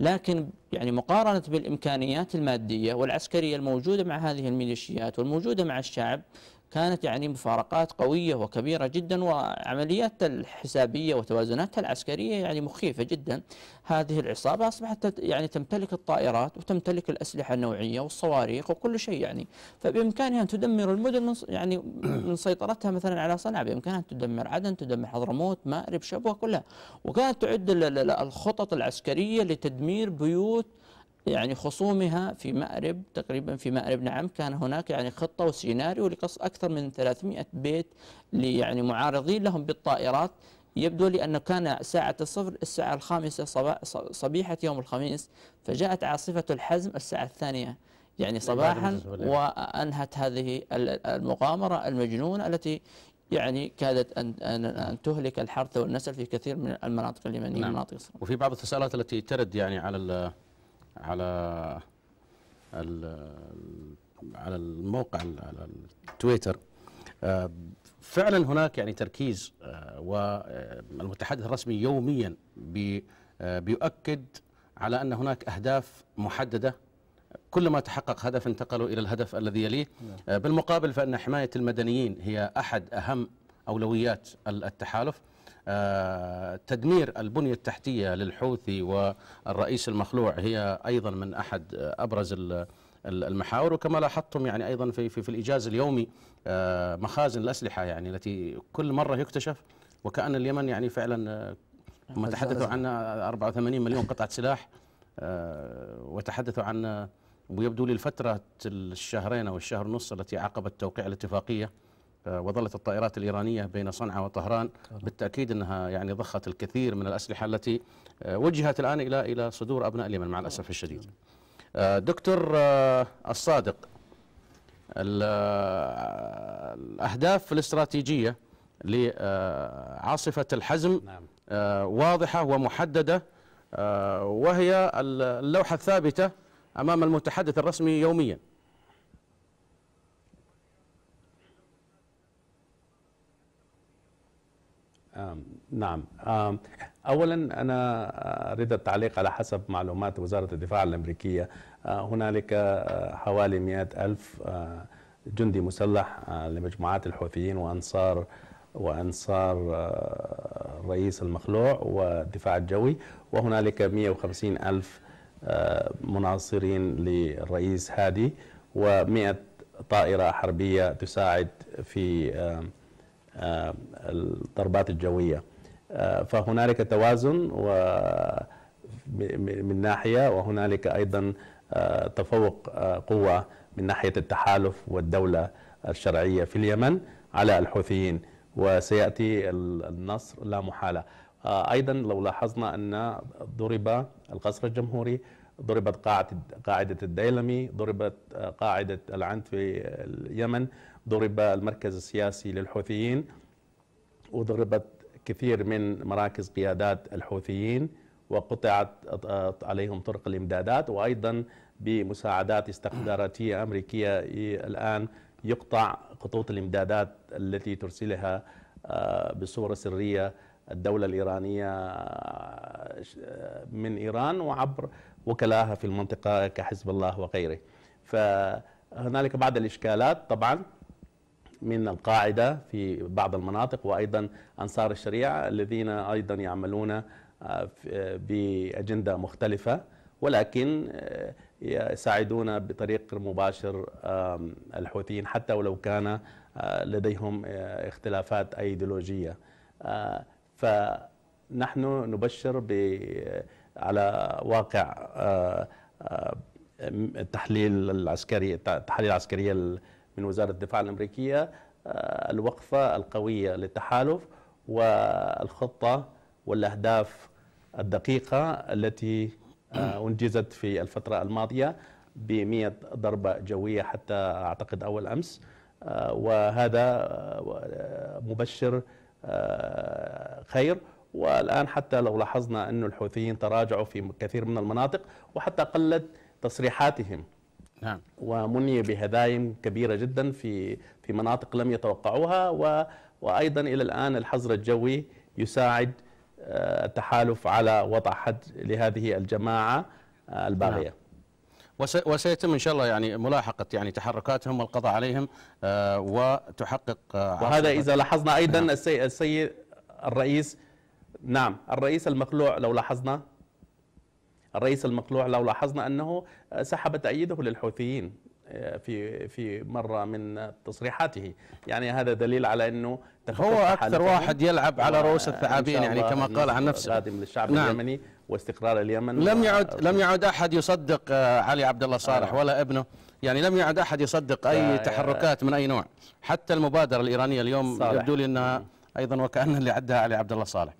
لكن يعني مقارنة بالإمكانيات المادية والعسكرية الموجودة مع هذه الميليشيات والموجودة مع الشعب كانت يعني مفارقات قوية وكبيرة جدا وعمليات الحسابية وتوازناتها العسكرية يعني مخيفة جدا هذه العصابة أصبحت يعني تمتلك الطائرات وتمتلك الأسلحة النوعية والصواريخ وكل شيء يعني فبإمكانها أن تدمر المدن من يعني من سيطرتها مثلا على صنعاء بإمكانها أن تدمر عدن تدمر حضرموت مأرب شبوة كلها وكانت تعد الخطط العسكرية لتدمير بيوت يعني خصومها في مأرب تقريبا في مأرب نعم كان هناك يعني خطة وسيناريو لقص أكثر من 300 بيت يعني معارضين لهم بالطائرات يبدو لي أنه كان ساعة الصفر الساعة الخامسة صبيحة يوم الخميس فجاءت عاصفة الحزم الساعة الثانية يعني صباحا وأنهت هذه المغامرة المجنونة التي يعني كادت أن, أن, تهلك الحرث والنسل في كثير من المناطق اليمنية نعم. مناطق وفي بعض التساؤلات التي ترد يعني على على على الموقع على التويتر آه، فعلا هناك يعني تركيز آه، والمتحدث آه، الرسمي يوميا بيؤكد على ان هناك اهداف محدده كلما تحقق هدف انتقلوا الى الهدف الذي يليه نعم. بالمقابل فان حمايه المدنيين هي احد اهم اولويات التحالف آه، تدمير البنية التحتية للحوثي والرئيس المخلوع هي أيضا من أحد أبرز المحاور وكما لاحظتم يعني أيضا في, في, في الإجاز اليومي آه، مخازن الأسلحة يعني التي كل مرة يكتشف وكأن اليمن يعني فعلا هم آه، تحدثوا عن 84 مليون قطعة سلاح وتحدثوا عن ويبدو لي الفترة الشهرين أو الشهر ونص التي عقبت توقيع الاتفاقية آه، وظلت الطائرات الإيرانية بين صنعاء وطهران بالتأكيد أنها يعني ضخت الكثير من الأسلحة التي آه، وجهت الآن إلى إلى صدور أبناء اليمن مع الأسف الشديد آه، دكتور الصادق الأهداف الاستراتيجية لعاصفة الحزم نعم. واضحة ومحددة وهي اللوحة الثابتة أمام المتحدث الرسمي يومياً نعم اولا انا اريد التعليق على حسب معلومات وزاره الدفاع الامريكيه آه، هنالك آه، حوالي 100 الف آه، جندي مسلح لمجموعات الحوثيين وانصار وانصار الرئيس المخلوع والدفاع الجوي وهنالك 150 الف مناصرين للرئيس هادي و100 طائره حربيه تساعد في آه، الضربات الجويه آه، فهنالك توازن و من ناحيه وهنالك ايضا آه، تفوق قوه من ناحيه التحالف والدوله الشرعيه في اليمن على الحوثيين وسياتي النصر لا محاله ايضا لو لاحظنا ان ضرب القصر الجمهوري ضربت قاعده قاعده الديلمي ضربت قاعده العنت في اليمن ضرب المركز السياسي للحوثيين وضربت كثير من مراكز قيادات الحوثيين وقطعت عليهم طرق الامدادات وايضا بمساعدات استخباراتيه امريكيه الان يقطع خطوط الامدادات التي ترسلها آه، بصوره سريه الدوله الايرانيه آه، آه، من ايران وعبر وكلاها في المنطقه كحزب الله وغيره فهنالك بعض الاشكالات طبعا من القاعدة في بعض المناطق وأيضا أنصار الشريعة الذين أيضا يعملون آه، آه، بأجندة مختلفة ولكن آه، يساعدون بطريق مباشر الحوثيين حتى ولو كان لديهم اختلافات ايديولوجيه فنحن نبشر ب على واقع التحليل العسكري التحاليل العسكريه من وزارة الدفاع الأمريكية آه، الوقفة القوية للتحالف والخطة والأهداف الدقيقة التي آه، أنجزت في الفترة الماضية ب ضربة جوية حتى أعتقد أول أمس آه، وهذا مبشر خير والآن حتى لو لاحظنا أن الحوثيين تراجعوا في كثير من المناطق وحتى قلت تصريحاتهم نعم. ومني بهدايم كبيرة جدا في في مناطق لم يتوقعوها و وأيضا إلى الآن الحظر الجوي يساعد آه، التحالف على وضع حد لهذه الجماعة آه، الباغية نعم. وسيتم ان شاء الله يعني ملاحقه يعني تحركاتهم والقضاء عليهم آه، وتحقق وهذا اذا لاحظنا ايضا نعم. السيد الرئيس نعم الرئيس المخلوع لو لاحظنا الرئيس المقلوع لو لاحظنا أنه آه، سحب تأييده للحوثيين آه، في في مره من تصريحاته يعني هذا دليل على انه هو اكثر واحد يلعب على رؤوس الثعابين يعني كما قال عن نفسه قادم للشعب نعم. اليمني واستقرار اليمن لم يعد لم يعد احد يصدق آه، علي عبد الله صالح آه. ولا ابنه يعني لم يعد احد يصدق اي آه تحركات من اي نوع حتى المبادره الايرانيه اليوم صالح. يبدو لي انها ايضا وكان اللي عدها علي عبد الله صالح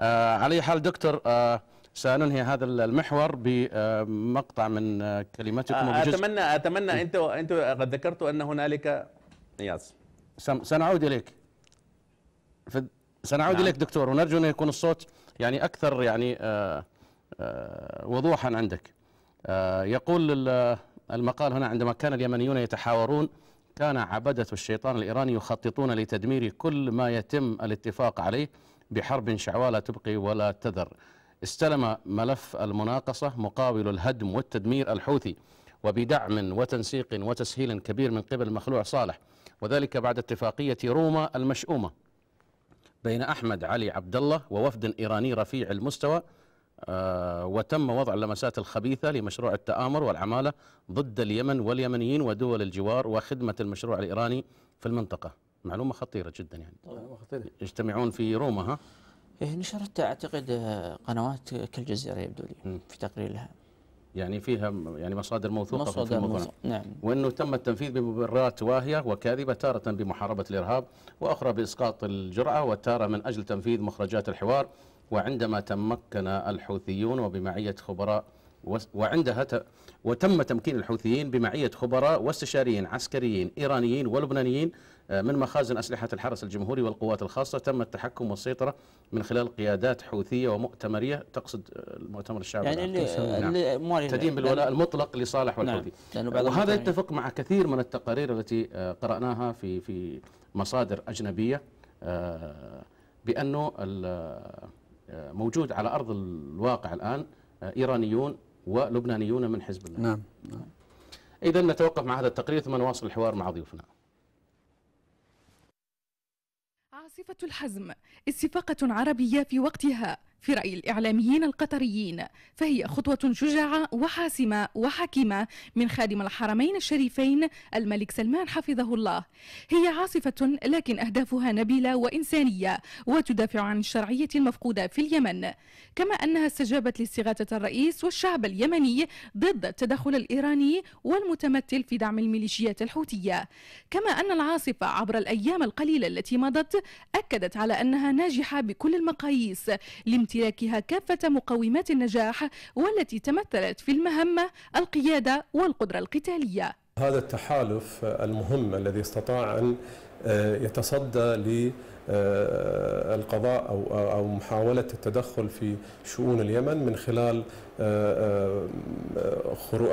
آه على حال دكتور آه سننهي هذا المحور بمقطع آه، من آه، كلمتكم آه، اتمنى اتمنى انت انت قد ذكرت ان هنالك ياس سنعود اليك سنعود نعم. اليك دكتور ونرجو ان يكون الصوت يعني اكثر يعني وضوحا عندك يقول المقال هنا عندما كان اليمنيون يتحاورون كان عبدة الشيطان الإيراني يخططون لتدمير كل ما يتم الاتفاق عليه بحرب شعواء لا تبقي ولا تذر استلم ملف المناقصة مقاول الهدم والتدمير الحوثي وبدعم وتنسيق وتسهيل كبير من قبل مخلوع صالح وذلك بعد اتفاقية روما المشؤومة بين أحمد علي عبد الله ووفد إيراني رفيع المستوى آه، وتم وضع اللمسات الخبيثة لمشروع التآمر والعمالة ضد اليمن واليمنيين ودول الجوار وخدمة المشروع الإيراني في المنطقة معلومة خطيرة جدا يعني خطيرة. يجتمعون في روما ها إيه، نشرت اعتقد آه، قنوات كالجزيره يبدو لي في تقرير لها يعني فيها يعني مصادر موثوقه مصادر موثوقه نعم وانه تم التنفيذ بمبررات واهيه وكاذبه تاره بمحاربه الارهاب واخرى باسقاط الجراه وتاره من اجل تنفيذ مخرجات الحوار وعندما تمكن الحوثيون وبمعيه خبراء وعندها ت... وتم تمكين الحوثيين بمعية خبراء واستشاريين عسكريين إيرانيين ولبنانيين آه، من مخازن أسلحة الحرس الجمهوري والقوات الخاصة تم التحكم والسيطرة من خلال قيادات حوثية ومؤتمرية تقصد آه، المؤتمر الشعبي يعني اللي نعم. يعني تدين بالولاء المطلق لصالح والحوثي نعم. وهذا يتفق مع كثير من التقارير التي آه، قرأناها في في مصادر أجنبية بأنه موجود على أرض الواقع الآن إيرانيون ولبنانيون من حزب الله نعم, نعم. إذا نتوقف مع هذا التقرير ثم نواصل الحوار مع ضيوفنا صفة الحزم استفاقة عربية في وقتها في رأي الإعلاميين القطريين فهي خطوة شجاعة وحاسمة وحكيمة من خادم الحرمين الشريفين الملك سلمان حفظه الله هي عاصفة لكن أهدافها نبيلة وإنسانية وتدافع عن الشرعية المفقودة في اليمن كما أنها استجابت لاستغاثة الرئيس والشعب اليمني ضد التدخل الإيراني والمتمثل في دعم الميليشيات الحوثية كما أن العاصفة عبر الأيام القليلة التي مضت أكدت على أنها ناجحة بكل المقاييس امتلاكها كافة مقومات النجاح والتي تمثلت في المهمة القيادة والقدرة القتالية هذا التحالف المهم الذي استطاع أن آه، يتصدى للقضاء آه، أو أو محاولة التدخل في شؤون اليمن من خلال آه،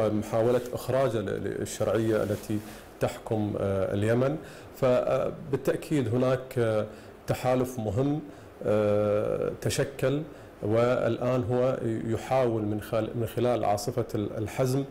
محاولة إخراج الشرعية التي تحكم اليمن فبالتأكيد هناك تحالف مهم آه، تشكل والآن هو يحاول من خلال عاصفة الحزم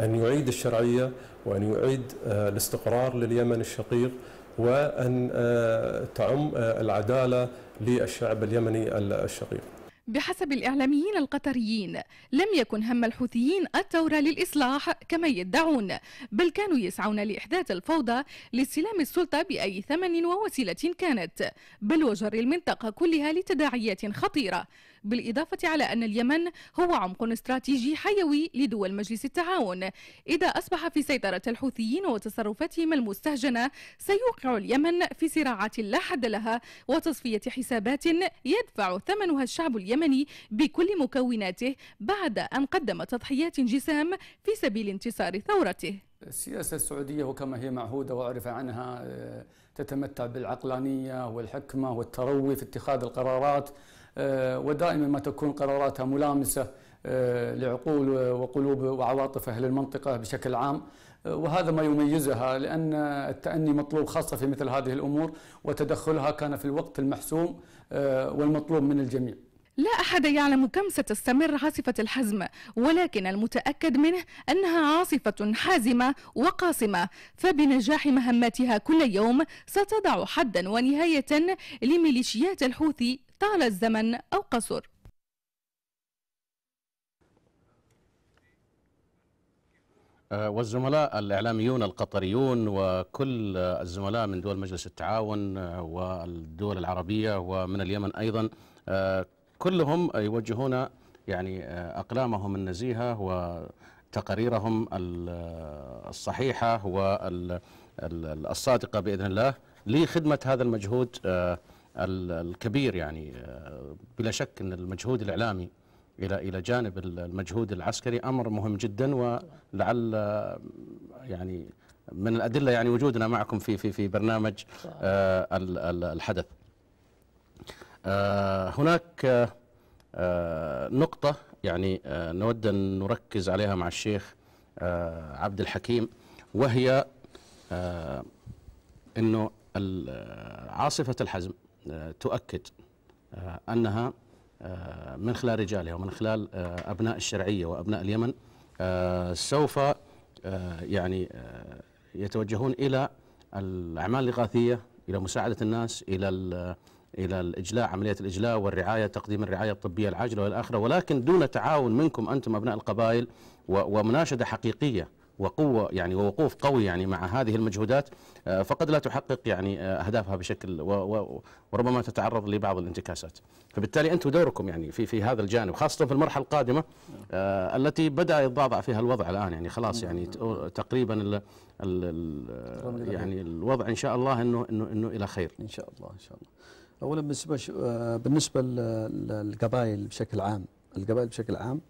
أن يعيد الشرعية وأن يعيد آه، الاستقرار لليمن الشقيق وأن آه، تعم العدالة للشعب اليمني الشقيق بحسب الإعلاميين القطريين لم يكن هم الحوثيين الثورة للإصلاح كما يدعون بل كانوا يسعون لإحداث الفوضى لاستلام السلطة بأي ثمن ووسيلة كانت بل وجر المنطقة كلها لتداعيات خطيرة بالإضافة على أن اليمن هو عمق استراتيجي حيوي لدول مجلس التعاون إذا أصبح في سيطرة الحوثيين وتصرفاتهم المستهجنة سيوقع اليمن في صراعات لا حد لها وتصفية حسابات يدفع ثمنها الشعب اليمني بكل مكوناته بعد أن قدم تضحيات جسام في سبيل انتصار ثورته السياسة السعودية وكما هي معهودة وأعرف عنها آه، تتمتع بالعقلانية والحكمة والتروي في اتخاذ القرارات آه، ودائما ما تكون قراراتها ملامسة آه، لعقول وقلوب وعواطف أهل المنطقة بشكل عام آه، وهذا ما يميزها لأن التأني مطلوب خاصة في مثل هذه الأمور وتدخلها كان في الوقت المحسوم والمطلوب من الجميع لا أحد يعلم كم ستستمر عاصفة الحزم ولكن المتأكد منه أنها عاصفة حازمة وقاصمة فبنجاح مهمتها كل يوم ستضع حدا ونهاية لميليشيات الحوثي طال الزمن أو قصر أه، والزملاء الإعلاميون القطريون وكل الزملاء من دول مجلس التعاون أه، والدول العربية ومن اليمن أيضا أه، كلهم يوجهون يعني أقلامهم النزيهة وتقاريرهم الصحيحة والصادقة بإذن الله لخدمة هذا المجهود الكبير يعني آه، بلا شك أن المجهود الإعلامي إلى إلى جانب المجهود العسكري أمر مهم جدا ولعل آه، يعني من الأدلة يعني وجودنا معكم في في في برنامج آه، الحدث هناك نقطة يعني نود أن نركز عليها مع الشيخ عبد الحكيم وهي أنه عاصفة الحزم تؤكد آه، أنها آه، من خلال رجالها ومن خلال آه، أبناء الشرعية وأبناء اليمن سوف يعني يتوجهون إلى الأعمال الإغاثية إلى مساعدة الناس إلى إلى الإجلاء عملية الإجلاء والرعاية تقديم الرعاية الطبية العاجلة والآخرة ولكن دون تعاون منكم أنتم أبناء القبائل ومناشدة حقيقية وقوه يعني ووقوف قوي يعني مع هذه المجهودات آه، فقد لا تحقق يعني آه، اهدافها بشكل وربما تتعرض لبعض الانتكاسات فبالتالي انتم دوركم يعني في في هذا الجانب خاصه في المرحله القادمه آه، التي بدا يتضاضع فيها الوضع الان يعني خلاص يعني تقريبا الـ الـ يعني الوضع ان شاء الله انه انه انه الى خير ان شاء الله ان شاء الله اولا بالنسبه بالنسبه للقبائل بشكل عام القبائل بشكل عام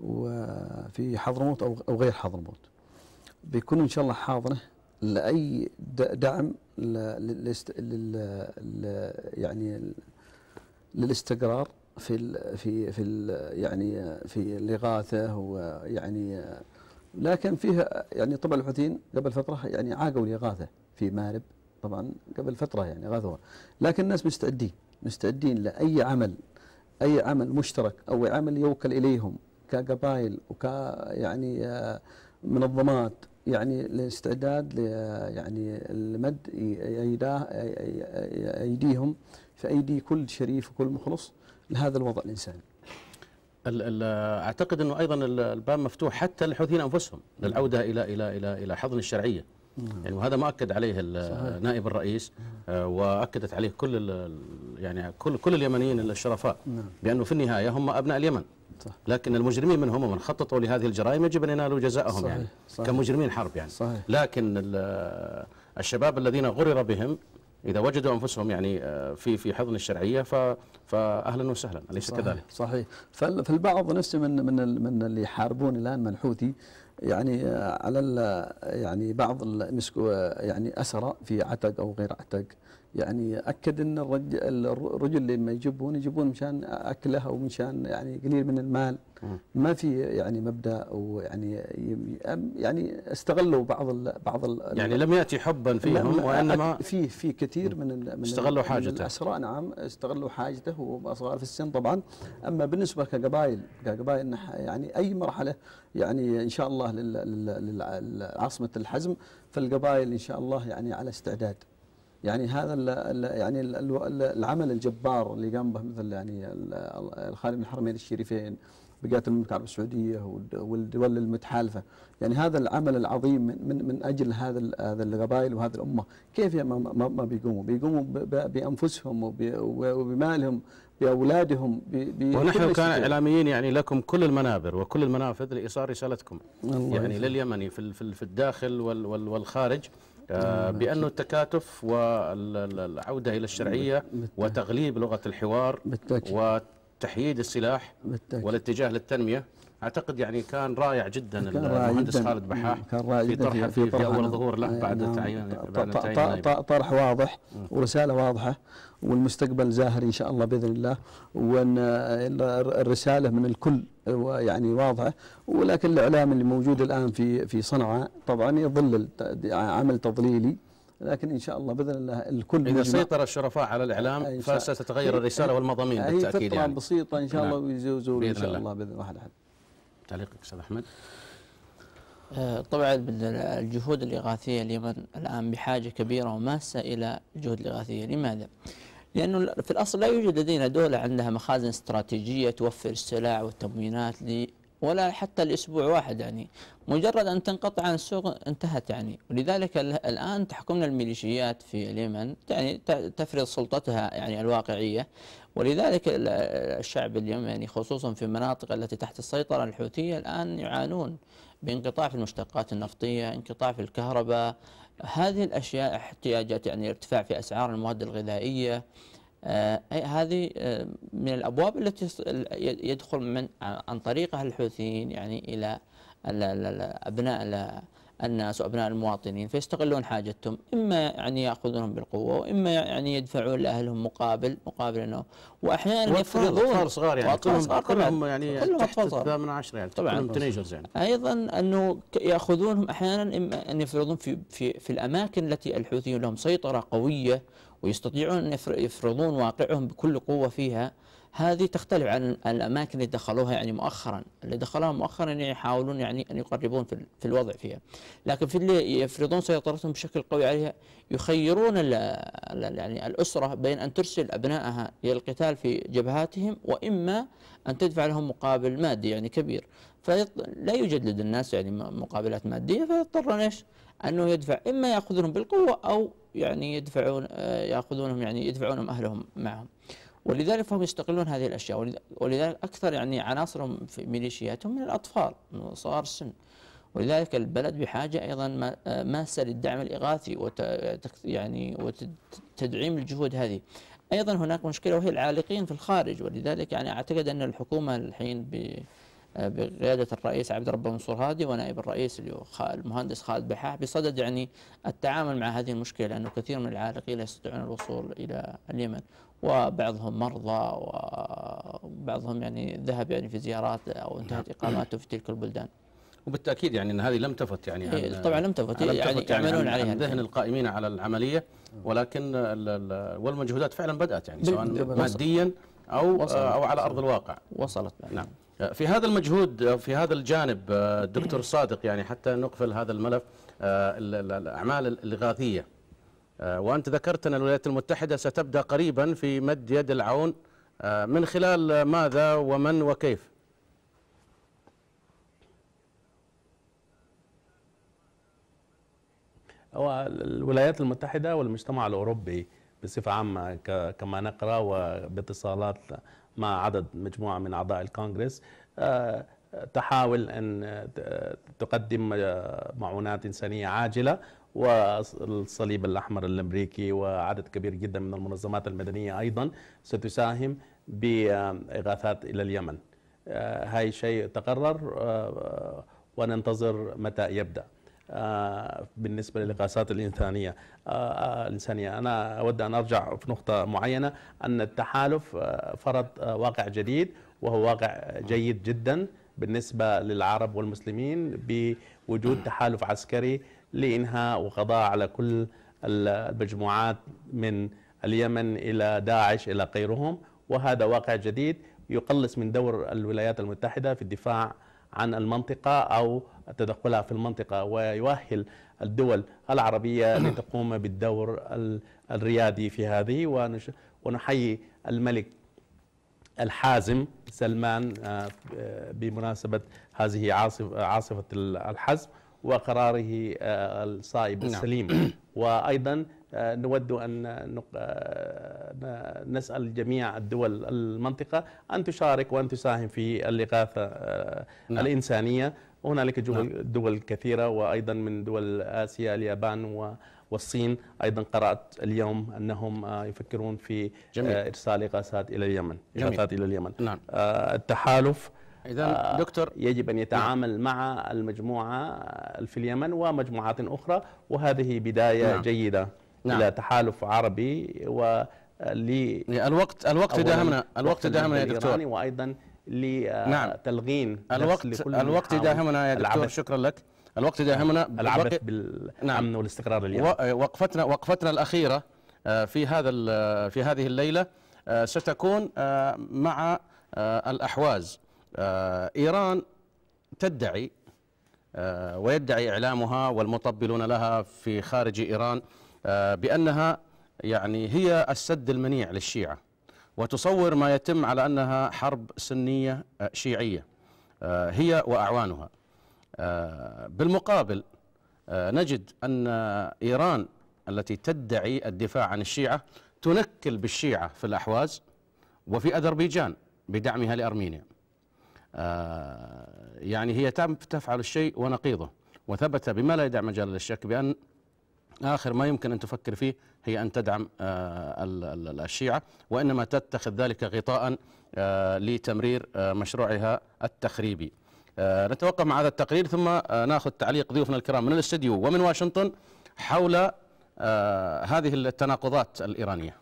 وفي حضرموت او غير حضرموت بيكون إن شاء الله حاضنة لأي دعم للاست... لل... لل... يعني للاستقرار في ال في في ال يعني في الإغاثة ويعني لكن فيها يعني طبعا الحوثيين قبل فترة يعني عاقوا الإغاثة في مارب طبعا قبل فترة يعني غاثوها لكن الناس مستعدين مستعدين لأي عمل أي عمل مشترك أو عمل يوكل إليهم كقبائل وك يعني منظمات يعني الاستعداد يعني المد ايداه ايديهم في ايدي كل شريف وكل مخلص لهذا الوضع الانساني. اعتقد انه ايضا الباب مفتوح حتى للحوثيين انفسهم للعوده نعم. الى الى الى الى حضن الشرعيه. نعم. يعني وهذا ما اكد عليه نائب الرئيس آه، واكدت عليه كل يعني كل كل اليمنيين الشرفاء نعم. بانه في النهايه هم ابناء اليمن. صح. لكن المجرمين منهم من خططوا لهذه الجرائم يجب ان ينالوا جزاءهم يعني، صحيح. يعني صحيح. كمجرمين حرب يعني صحيح. لكن الشباب الذين غرر بهم اذا وجدوا انفسهم يعني آه، في في حضن الشرعيه ف فاهلا وسهلا اليس كذلك؟ صحيح فالبعض نفسه من من من اللي يحاربون الان منحوتي الحوثي يعني آه، على يعني بعض مسكوا يعني اسرى في عتق او غير عتق يعني اكد ان الرجل لما يجيبون يجيبون مشان اكله او مشان يعني قليل من المال ما في يعني مبدا ويعني يعني استغلوا بعض الـ بعض الـ يعني لم ياتي حبا فيهم وانما في في كثير من من استغلوا حاجته الاسرى نعم استغلوا حاجته واصغار في السن طبعا اما بالنسبه كقبائل كقبائل يعني اي مرحله يعني ان شاء الله لعاصمه الحزم فالقبائل ان شاء الله يعني على استعداد يعني هذا الـ يعني الـ العمل الجبار اللي قام به مثل يعني الخادم من الحرمين الشريفين بقيات المملكه العربيه السعوديه والدول المتحالفه يعني هذا العمل العظيم من من, من اجل هذا هذا القبائل وهذه الامه كيف ما, ما, ما بيقوموا بيقوموا بانفسهم وبمالهم باولادهم ونحن كاعلاميين يعني لكم كل المنابر وكل المنافذ لايصال رسالتكم يعني لليمني في في الداخل والخارج آه، آه، نعم. بانه التكاتف والعوده الى الشرعيه وتغليب لغه الحوار وتحييد السلاح والاتجاه للتنميه اعتقد يعني كان رائع جدا كان المهندس جداً خالد بحاح كان رائع في طرح في, في اول ظهور له بعد نعم. تعيين طرح واضح ورساله واضحه والمستقبل زاهر ان شاء الله باذن الله وان الرساله من الكل يعني واضحه ولكن الاعلام اللي موجود الان في في صنعاء طبعا يظل عمل تضليلي لكن ان شاء الله باذن الله الكل اذا سيطر الشرفاء على الاعلام فستتغير الرساله والمضامين بالتاكيد يعني. بسيطه ان شاء الله نعم. ويزوزوا ان شاء الله باذن الله تعليقك استاذ احمد آه، طبعا الجهود الإغاثية اليمن الآن بحاجة كبيرة وماسة إلى الجهود الإغاثية لماذا؟ لأنه في الأصل لا يوجد لدينا دولة عندها مخازن استراتيجية توفر السلع والتموينات لي ولا حتى لأسبوع واحد يعني مجرد أن تنقطع عن السوق انتهت يعني ولذلك الآن تحكمنا الميليشيات في اليمن يعني تفرض سلطتها يعني الواقعية ولذلك الشعب اليمني يعني خصوصا في المناطق التي تحت السيطرة الحوثية الآن يعانون بانقطاع في المشتقات النفطية انقطاع في الكهرباء هذه الأشياء احتياجات يعني ارتفاع في أسعار المواد الغذائية آه هذه آه من الابواب التي يدخل من عن طريقها الحوثيين يعني الى ابناء الناس وابناء المواطنين فيستغلون حاجتهم اما يعني ياخذونهم بالقوه واما يعني يدفعون لاهلهم مقابل مقابل انه واحيانا يفرضون اطفال صغار يعني كلهم صغار كلهم يعني كلهم اطفال صغار يعني طبعا كلهم تينيجرز يعني ايضا انه ياخذونهم احيانا اما ان يفرضون في في في الاماكن التي الحوثيون لهم سيطره قويه ويستطيعون ان يفرضون واقعهم بكل قوه فيها هذه تختلف عن الاماكن اللي دخلوها يعني مؤخرا اللي دخلوها مؤخرا يعني يحاولون يعني ان يقربون في, في الوضع فيها لكن في اللي يفرضون سيطرتهم بشكل قوي عليها يخيرون الـ الـ يعني الاسره بين ان ترسل ابنائها للقتال في جبهاتهم واما ان تدفع لهم مقابل مادي يعني كبير فلا يوجد لدى الناس يعني مقابلات ماديه فيضطرون ايش؟ انه يدفع اما ياخذونهم بالقوه او يعني يدفعون آه، ياخذونهم يعني يدفعونهم اهلهم معهم ولذلك فهم يستغلون هذه الاشياء ولذلك اكثر يعني عناصرهم في ميليشياتهم من الاطفال من صغار السن ولذلك البلد بحاجه ايضا ماسه للدعم الاغاثي وت يعني وتدعيم الجهود هذه. ايضا هناك مشكله وهي العالقين في الخارج ولذلك يعني اعتقد ان الحكومه الحين بقياده الرئيس عبد الرب منصور هادي ونائب الرئيس اللي المهندس خالد بحاح بصدد يعني التعامل مع هذه المشكله لانه كثير من العالقين لا يستطيعون الوصول الى اليمن وبعضهم مرضى وبعضهم يعني ذهب يعني في زيارات او انتهت نعم. اقاماته في تلك البلدان. وبالتاكيد يعني ان هذه لم تفت يعني إيه، عن طبعا لم تفت إيه، يعني, يعني يعملون يعني عليها ذهن القائمين على العمليه ولكن والمجهودات فعلا بدات يعني سواء ماديا او او على ارض الواقع وصلت نعم في هذا المجهود في هذا الجانب آه، دكتور صادق يعني حتى نقفل هذا الملف آه، الاعمال الاغاثيه آه، وأنت ذكرت أن الولايات المتحدة ستبدأ قريبا في مد يد العون آه، من خلال ماذا ومن وكيف الولايات المتحدة والمجتمع الأوروبي بصفة عامة كما نقرأ وباتصالات مع عدد مجموعة من أعضاء الكونغرس آه، تحاول أن تقدم معونات إنسانية عاجلة والصليب الأحمر الأمريكي وعدد كبير جدا من المنظمات المدنية أيضا ستساهم بإغاثات إلى اليمن آه، هاي شيء تقرر آه، وننتظر متى يبدأ آه، بالنسبة للإغاثات الإنسانية الإنسانية أنا أود أن أرجع في نقطة معينة أن التحالف فرض واقع جديد وهو واقع جيد جدا بالنسبة للعرب والمسلمين بوجود تحالف عسكري لإنهاء وقضاء على كل المجموعات من اليمن إلى داعش إلى غيرهم وهذا واقع جديد يقلص من دور الولايات المتحدة في الدفاع عن المنطقة أو تدخلها في المنطقة ويؤهل الدول العربية لتقوم بالدور الريادي في هذه ونحيي الملك الحازم سلمان آه، آه، بمناسبة هذه عاصفة الحزم وقراره آه، الصائب نعم. السليم وأيضا آه، نود أن آه، نسأل جميع الدول المنطقة أن تشارك وأن تساهم في الإغاثة نعم. الإنسانية هنالك نعم. دول كثيرة وأيضا من دول آسيا اليابان و والصين ايضا قرات اليوم انهم يفكرون في جميل. ارسال اغاثات الى اليمن اغاثات الى اليمن نعم. التحالف اذا آه، دكتور يجب ان يتعامل مع المجموعه في اليمن ومجموعات اخرى وهذه بدايه نعم. جيده نعم. الى تحالف عربي و آه، الوقت الوقت داهمنا الوقت آه، نعم. داهمنا يا دكتور وايضا لتلغين نعم. الوقت الوقت داهمنا يا دكتور شكرا لك الوقت داهمنا نعم. العبث بالامن نعم. والاستقرار اليوم وقفتنا وقفتنا الاخيره في هذا في هذه الليله ستكون مع الأحواز آه، إيران تدعي آه، ويدعي إعلامها والمطبلون لها في خارج إيران آه، بأنها يعني هي السد المنيع للشيعة وتصور ما يتم على أنها حرب سنية شيعية هي وأعوانها بالمقابل نجد أن إيران التي تدعي الدفاع عن الشيعة تنكل بالشيعة في الأحواز وفي أذربيجان بدعمها لأرمينيا آه، يعني هي تفعل الشيء ونقيضه وثبت بما لا يدع مجال للشك بأن آخر ما يمكن أن تفكر فيه هي أن تدعم آه، الشيعة وإنما تتخذ ذلك غطاء آه، لتمرير مشروعها التخريبي نتوقف مع هذا التقرير ثم ناخذ تعليق ضيوفنا الكرام من الاستديو ومن واشنطن حول هذه التناقضات الإيرانية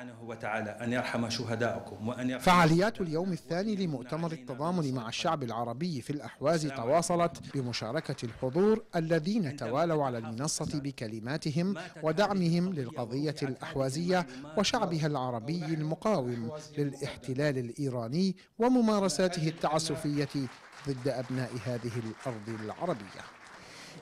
سبحانه وتعالى أن يرحم شهداءكم وأن يرحم فعاليات اليوم الثاني لمؤتمر التضامن مع الشعب العربي في الأحواز تواصلت بمشاركة الحضور الذين توالوا على المنصة بكلماتهم ودعمهم للقضية الأحوازية وشعبها العربي المقاوم للاحتلال الإيراني وممارساته التعسفية ضد أبناء هذه الأرض العربية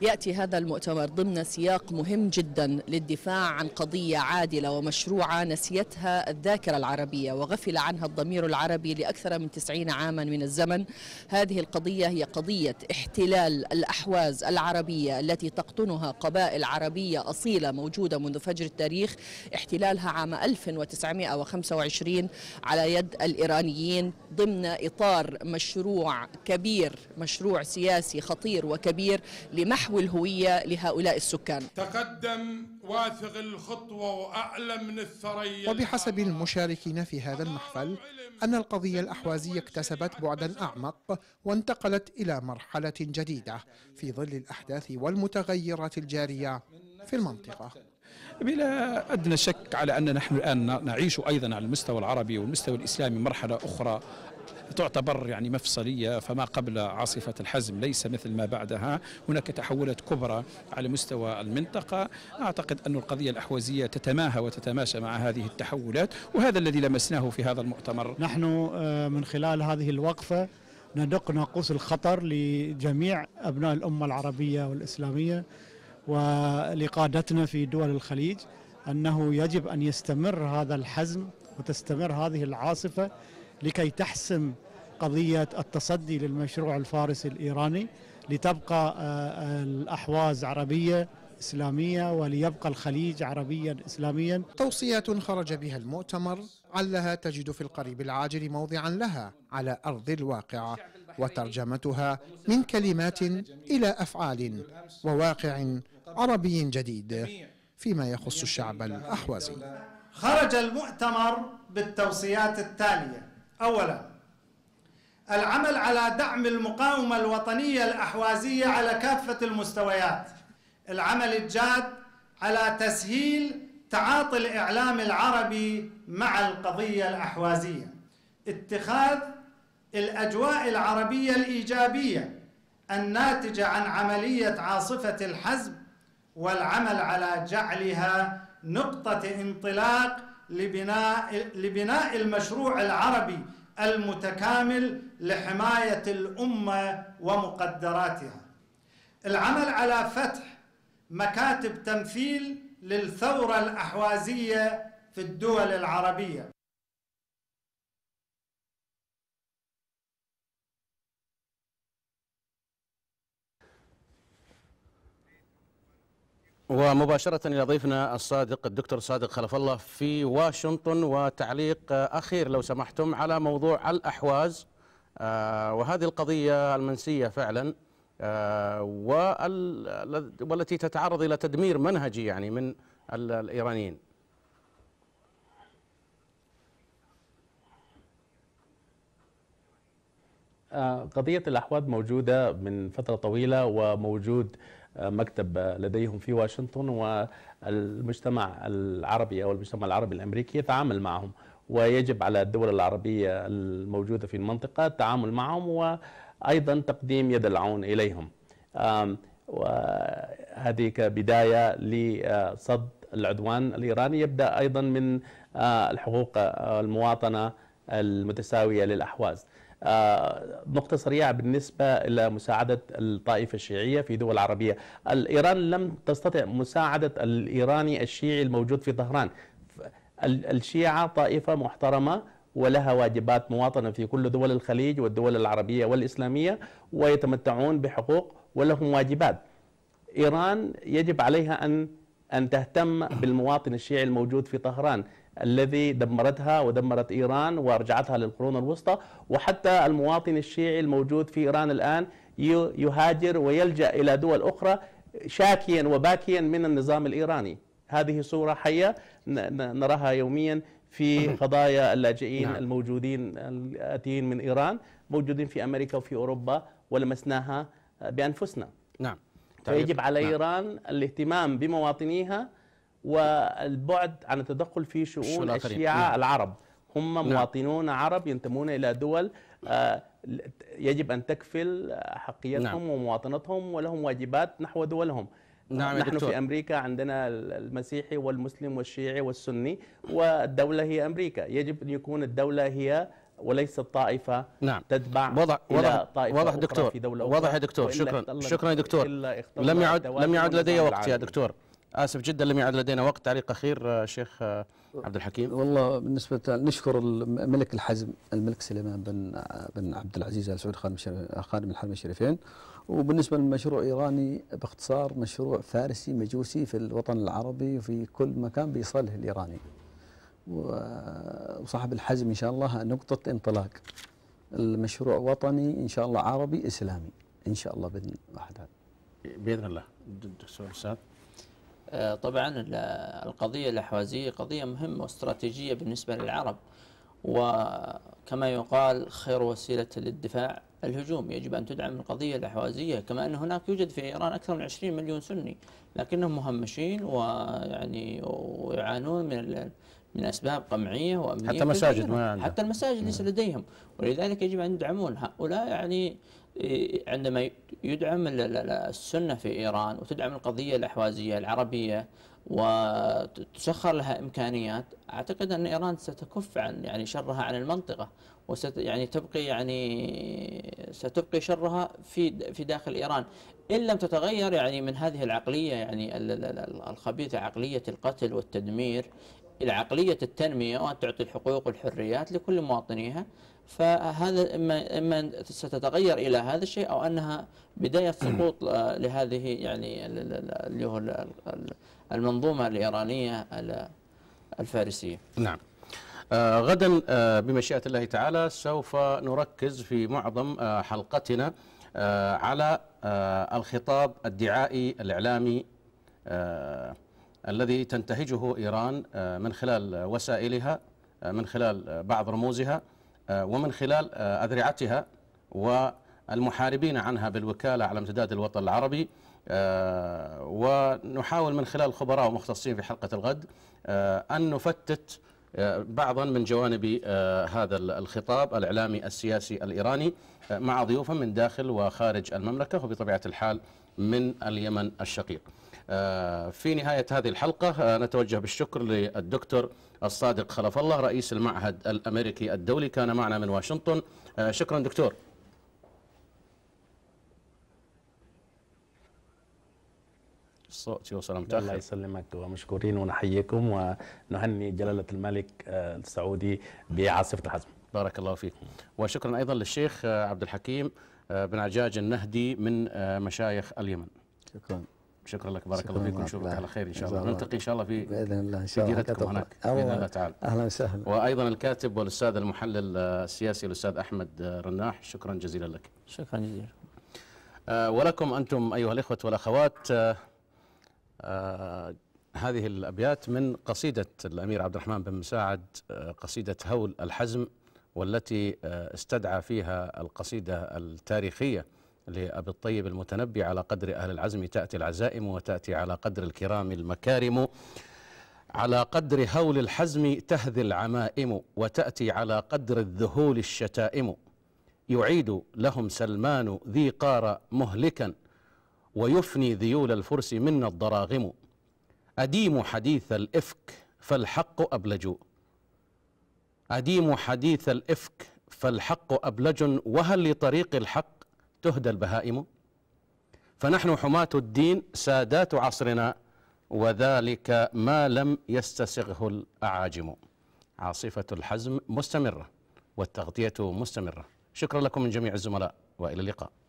يأتي هذا المؤتمر ضمن سياق مهم جدا للدفاع عن قضية عادلة ومشروعة نسيتها الذاكرة العربية وغفل عنها الضمير العربي لأكثر من 90 عاما من الزمن هذه القضية هي قضية احتلال الأحواز العربية التي تقطنها قبائل عربية أصيلة موجودة منذ فجر التاريخ احتلالها عام 1925 على يد الإيرانيين ضمن إطار مشروع كبير مشروع سياسي خطير وكبير لمحو نحو الهوية لهؤلاء السكان تقدم واثق الخطوة وأعلى من الثريا وبحسب المشاركين في هذا المحفل أن القضية الأحوازية اكتسبت بعدا أعمق وانتقلت إلى مرحلة جديدة في ظل الأحداث والمتغيرات الجارية في المنطقة بلا أدنى شك على أن نحن الآن نعيش أيضا على المستوى العربي والمستوى الإسلامي مرحلة أخرى تعتبر يعني مفصلية فما قبل عاصفة الحزم ليس مثل ما بعدها هناك تحولات كبرى على مستوى المنطقة أعتقد أن القضية الأحوازية تتماهى وتتماشى مع هذه التحولات وهذا الذي لمسناه في هذا المؤتمر نحن آه، من خلال هذه الوقفة ندق ناقوس الخطر لجميع أبناء الأمة العربية والإسلامية ولقادتنا في دول الخليج أنه يجب أن يستمر هذا الحزم وتستمر هذه العاصفة لكي تحسم قضية التصدي للمشروع الفارسي الإيراني لتبقى آه، آه، الأحواز عربية إسلامية وليبقى الخليج عربيا إسلاميا توصيات خرج بها المؤتمر علها تجد في القريب العاجل موضعا لها على أرض الواقع وترجمتها من كلمات إلى أفعال وواقع عربي جديد فيما يخص الشعب الأحوازي خرج المؤتمر بالتوصيات التالية أولا العمل على دعم المقاومة الوطنية الأحوازية على كافة المستويات العمل الجاد على تسهيل تعاطي الإعلام العربي مع القضية الأحوازية اتخاذ الأجواء العربية الإيجابية الناتجة عن عملية عاصفة الحزم والعمل على جعلها نقطة انطلاق لبناء لبناء المشروع العربي المتكامل لحمايه الامه ومقدراتها. العمل على فتح مكاتب تمثيل للثوره الاحوازيه في الدول العربيه ومباشرة إلى ضيفنا الصادق الدكتور صادق خلف الله في واشنطن وتعليق أخير لو سمحتم على موضوع الأحواز آه، وهذه القضية المنسية فعلا آه، والتي تتعرض إلى تدمير منهجي يعني من الإيرانيين آه، قضية الأحواض موجودة من فترة طويلة وموجود مكتب لديهم في واشنطن والمجتمع العربي أو المجتمع العربي الأمريكي يتعامل معهم ويجب على الدول العربية الموجودة في المنطقة التعامل معهم وأيضا تقديم يد العون إليهم وهذه كبداية لصد العدوان الإيراني يبدأ أيضا من آه، الحقوق المواطنة المتساوية للأحواز آه، نقطة سريعة بالنسبة إلى مساعدة الطائفة الشيعية في دول عربية إيران لم تستطع مساعدة الإيراني الشيعي الموجود في طهران الشيعة طائفة محترمة ولها واجبات مواطنة في كل دول الخليج والدول العربية والإسلامية ويتمتعون بحقوق ولهم واجبات إيران يجب عليها أن أن تهتم بالمواطن الشيعي الموجود في طهران الذي دمرتها ودمرت إيران وأرجعتها للقرون الوسطى وحتى المواطن الشيعي الموجود في إيران الآن يهاجر ويلجأ إلى دول أخرى شاكيا وباكيا من النظام الإيراني هذه صورة حية نراها يوميا في قضايا اللاجئين نعم. الموجودين الآتيين من إيران موجودين في أمريكا وفي أوروبا ولمسناها بأنفسنا نعم طيب. فيجب على نعم. إيران الاهتمام بمواطنيها والبعد عن التدخل في شؤون الشيعة العرب هم نعم. مواطنون عرب ينتمون إلى دول آه، يجب أن تكفل حقيتهم نعم. ومواطنتهم ولهم واجبات نحو دولهم نعم نحن دكتور. في أمريكا عندنا المسيحي والمسلم والشيعي والسني والدولة هي أمريكا يجب أن يكون الدولة هي وليس الطائفة نعم. تتبع وضع وضع طائفة أخرى دكتور في دولة وضح يا دكتور شكرا شكرا يا دكتور لم يعد لم يعد لدي وقت يا دكتور اسف جدا لم يعد لدينا وقت تعليق اخير آه، شيخ آه، عبد الحكيم والله بالنسبه نشكر ملك الحزم الملك سليمان بن آه، بن عبد العزيز ال سعود خادم الحرمين الشريفين وبالنسبه للمشروع الايراني باختصار مشروع فارسي مجوسي في الوطن العربي وفي كل مكان بيصله الايراني وصاحب الحزم ان شاء الله نقطه انطلاق المشروع وطني ان شاء الله عربي اسلامي ان شاء الله باذن الله باذن الله دكتور استاذ آه، طبعا القضية الأحوازية قضية مهمة واستراتيجية بالنسبة للعرب وكما يقال خير وسيلة للدفاع الهجوم يجب أن تدعم القضية الأحوازية كما أن هناك يوجد في إيران أكثر من 20 مليون سني لكنهم مهمشين ويعني ويعانون من من أسباب قمعية وأمنية حتى المساجد ما عندهم حتى المساجد ليس نعم. لديهم ولذلك يجب أن يدعمون هؤلاء يعني إيه، عندما يدعم السنة في إيران وتدعم القضية الأحوازية العربية وتسخر لها إمكانيات أعتقد أن إيران ستكف عن يعني شرها عن المنطقة وست يعني تبقي يعني ستبقي شرها في في داخل إيران إن لم تتغير يعني من هذه العقلية يعني الخبيثة عقلية القتل والتدمير إلى عقلية التنمية وأن تعطي الحقوق والحريات لكل مواطنيها فهذا اما اما ستتغير الى هذا الشيء او انها بدايه سقوط آه، لهذه يعني اللي هو المنظومه الايرانيه الفارسيه. نعم. آه، غدا آه، بمشيئه الله تعالى سوف نركز في معظم حلقتنا على الخطاب الدعائي الاعلامي الذي تنتهجه ايران من خلال وسائلها من خلال بعض رموزها آه، ومن خلال آه، أذرعتها والمحاربين عنها بالوكالة على امتداد الوطن العربي آه، ونحاول من خلال خبراء ومختصين في حلقة الغد أن نفتت بعضا من جوانب هذا الخطاب الإعلامي السياسي الإيراني مع ضيوفا من داخل وخارج المملكة وبطبيعة الحال من اليمن الشقيق آه، في نهاية هذه الحلقة آه، نتوجه بالشكر للدكتور الصادق خلف الله رئيس المعهد الأمريكي الدولي كان معنا من واشنطن آه، شكرا دكتور الصوت يوصل متاخر الله يسلمك ومشكورين ونحييكم ونهني جلاله الملك السعودي بعاصفه الحزم بارك الله فيك وشكرا ايضا للشيخ عبد الحكيم بن عجاج النهدي من مشايخ اليمن شكرا شكرا لك بارك الله فيك ونشوفك على خير ان شاء الله نلتقي ان شاء الله في باذن الله ان شاء الله في هناك باذن الله تعالى اهلا وسهلا وايضا الكاتب والاستاذ المحلل السياسي الاستاذ احمد رناح شكرا جزيلا لك شكرا جزيلا آه، ولكم انتم ايها الاخوه والاخوات آه، آه، هذه الابيات من قصيده الامير عبد الرحمن بن مساعد قصيده هول الحزم والتي استدعى فيها القصيده التاريخيه لأبي الطيب المتنبي على قدر أهل العزم تأتي العزائم وتأتي على قدر الكرام المكارم على قدر هول الحزم تهذي العمائم وتأتي على قدر الذهول الشتائم يعيد لهم سلمان ذي قار مهلكا ويفني ذيول الفرس منا الضراغم أديم حديث الإفك فالحق أبلج أديم حديث الإفك فالحق أبلج وهل لطريق الحق تهدى البهائم فنحن حماة الدين سادات عصرنا وذلك ما لم يستسغه الأعاجم عاصفة الحزم مستمرة والتغطية مستمرة شكرا لكم من جميع الزملاء وإلى اللقاء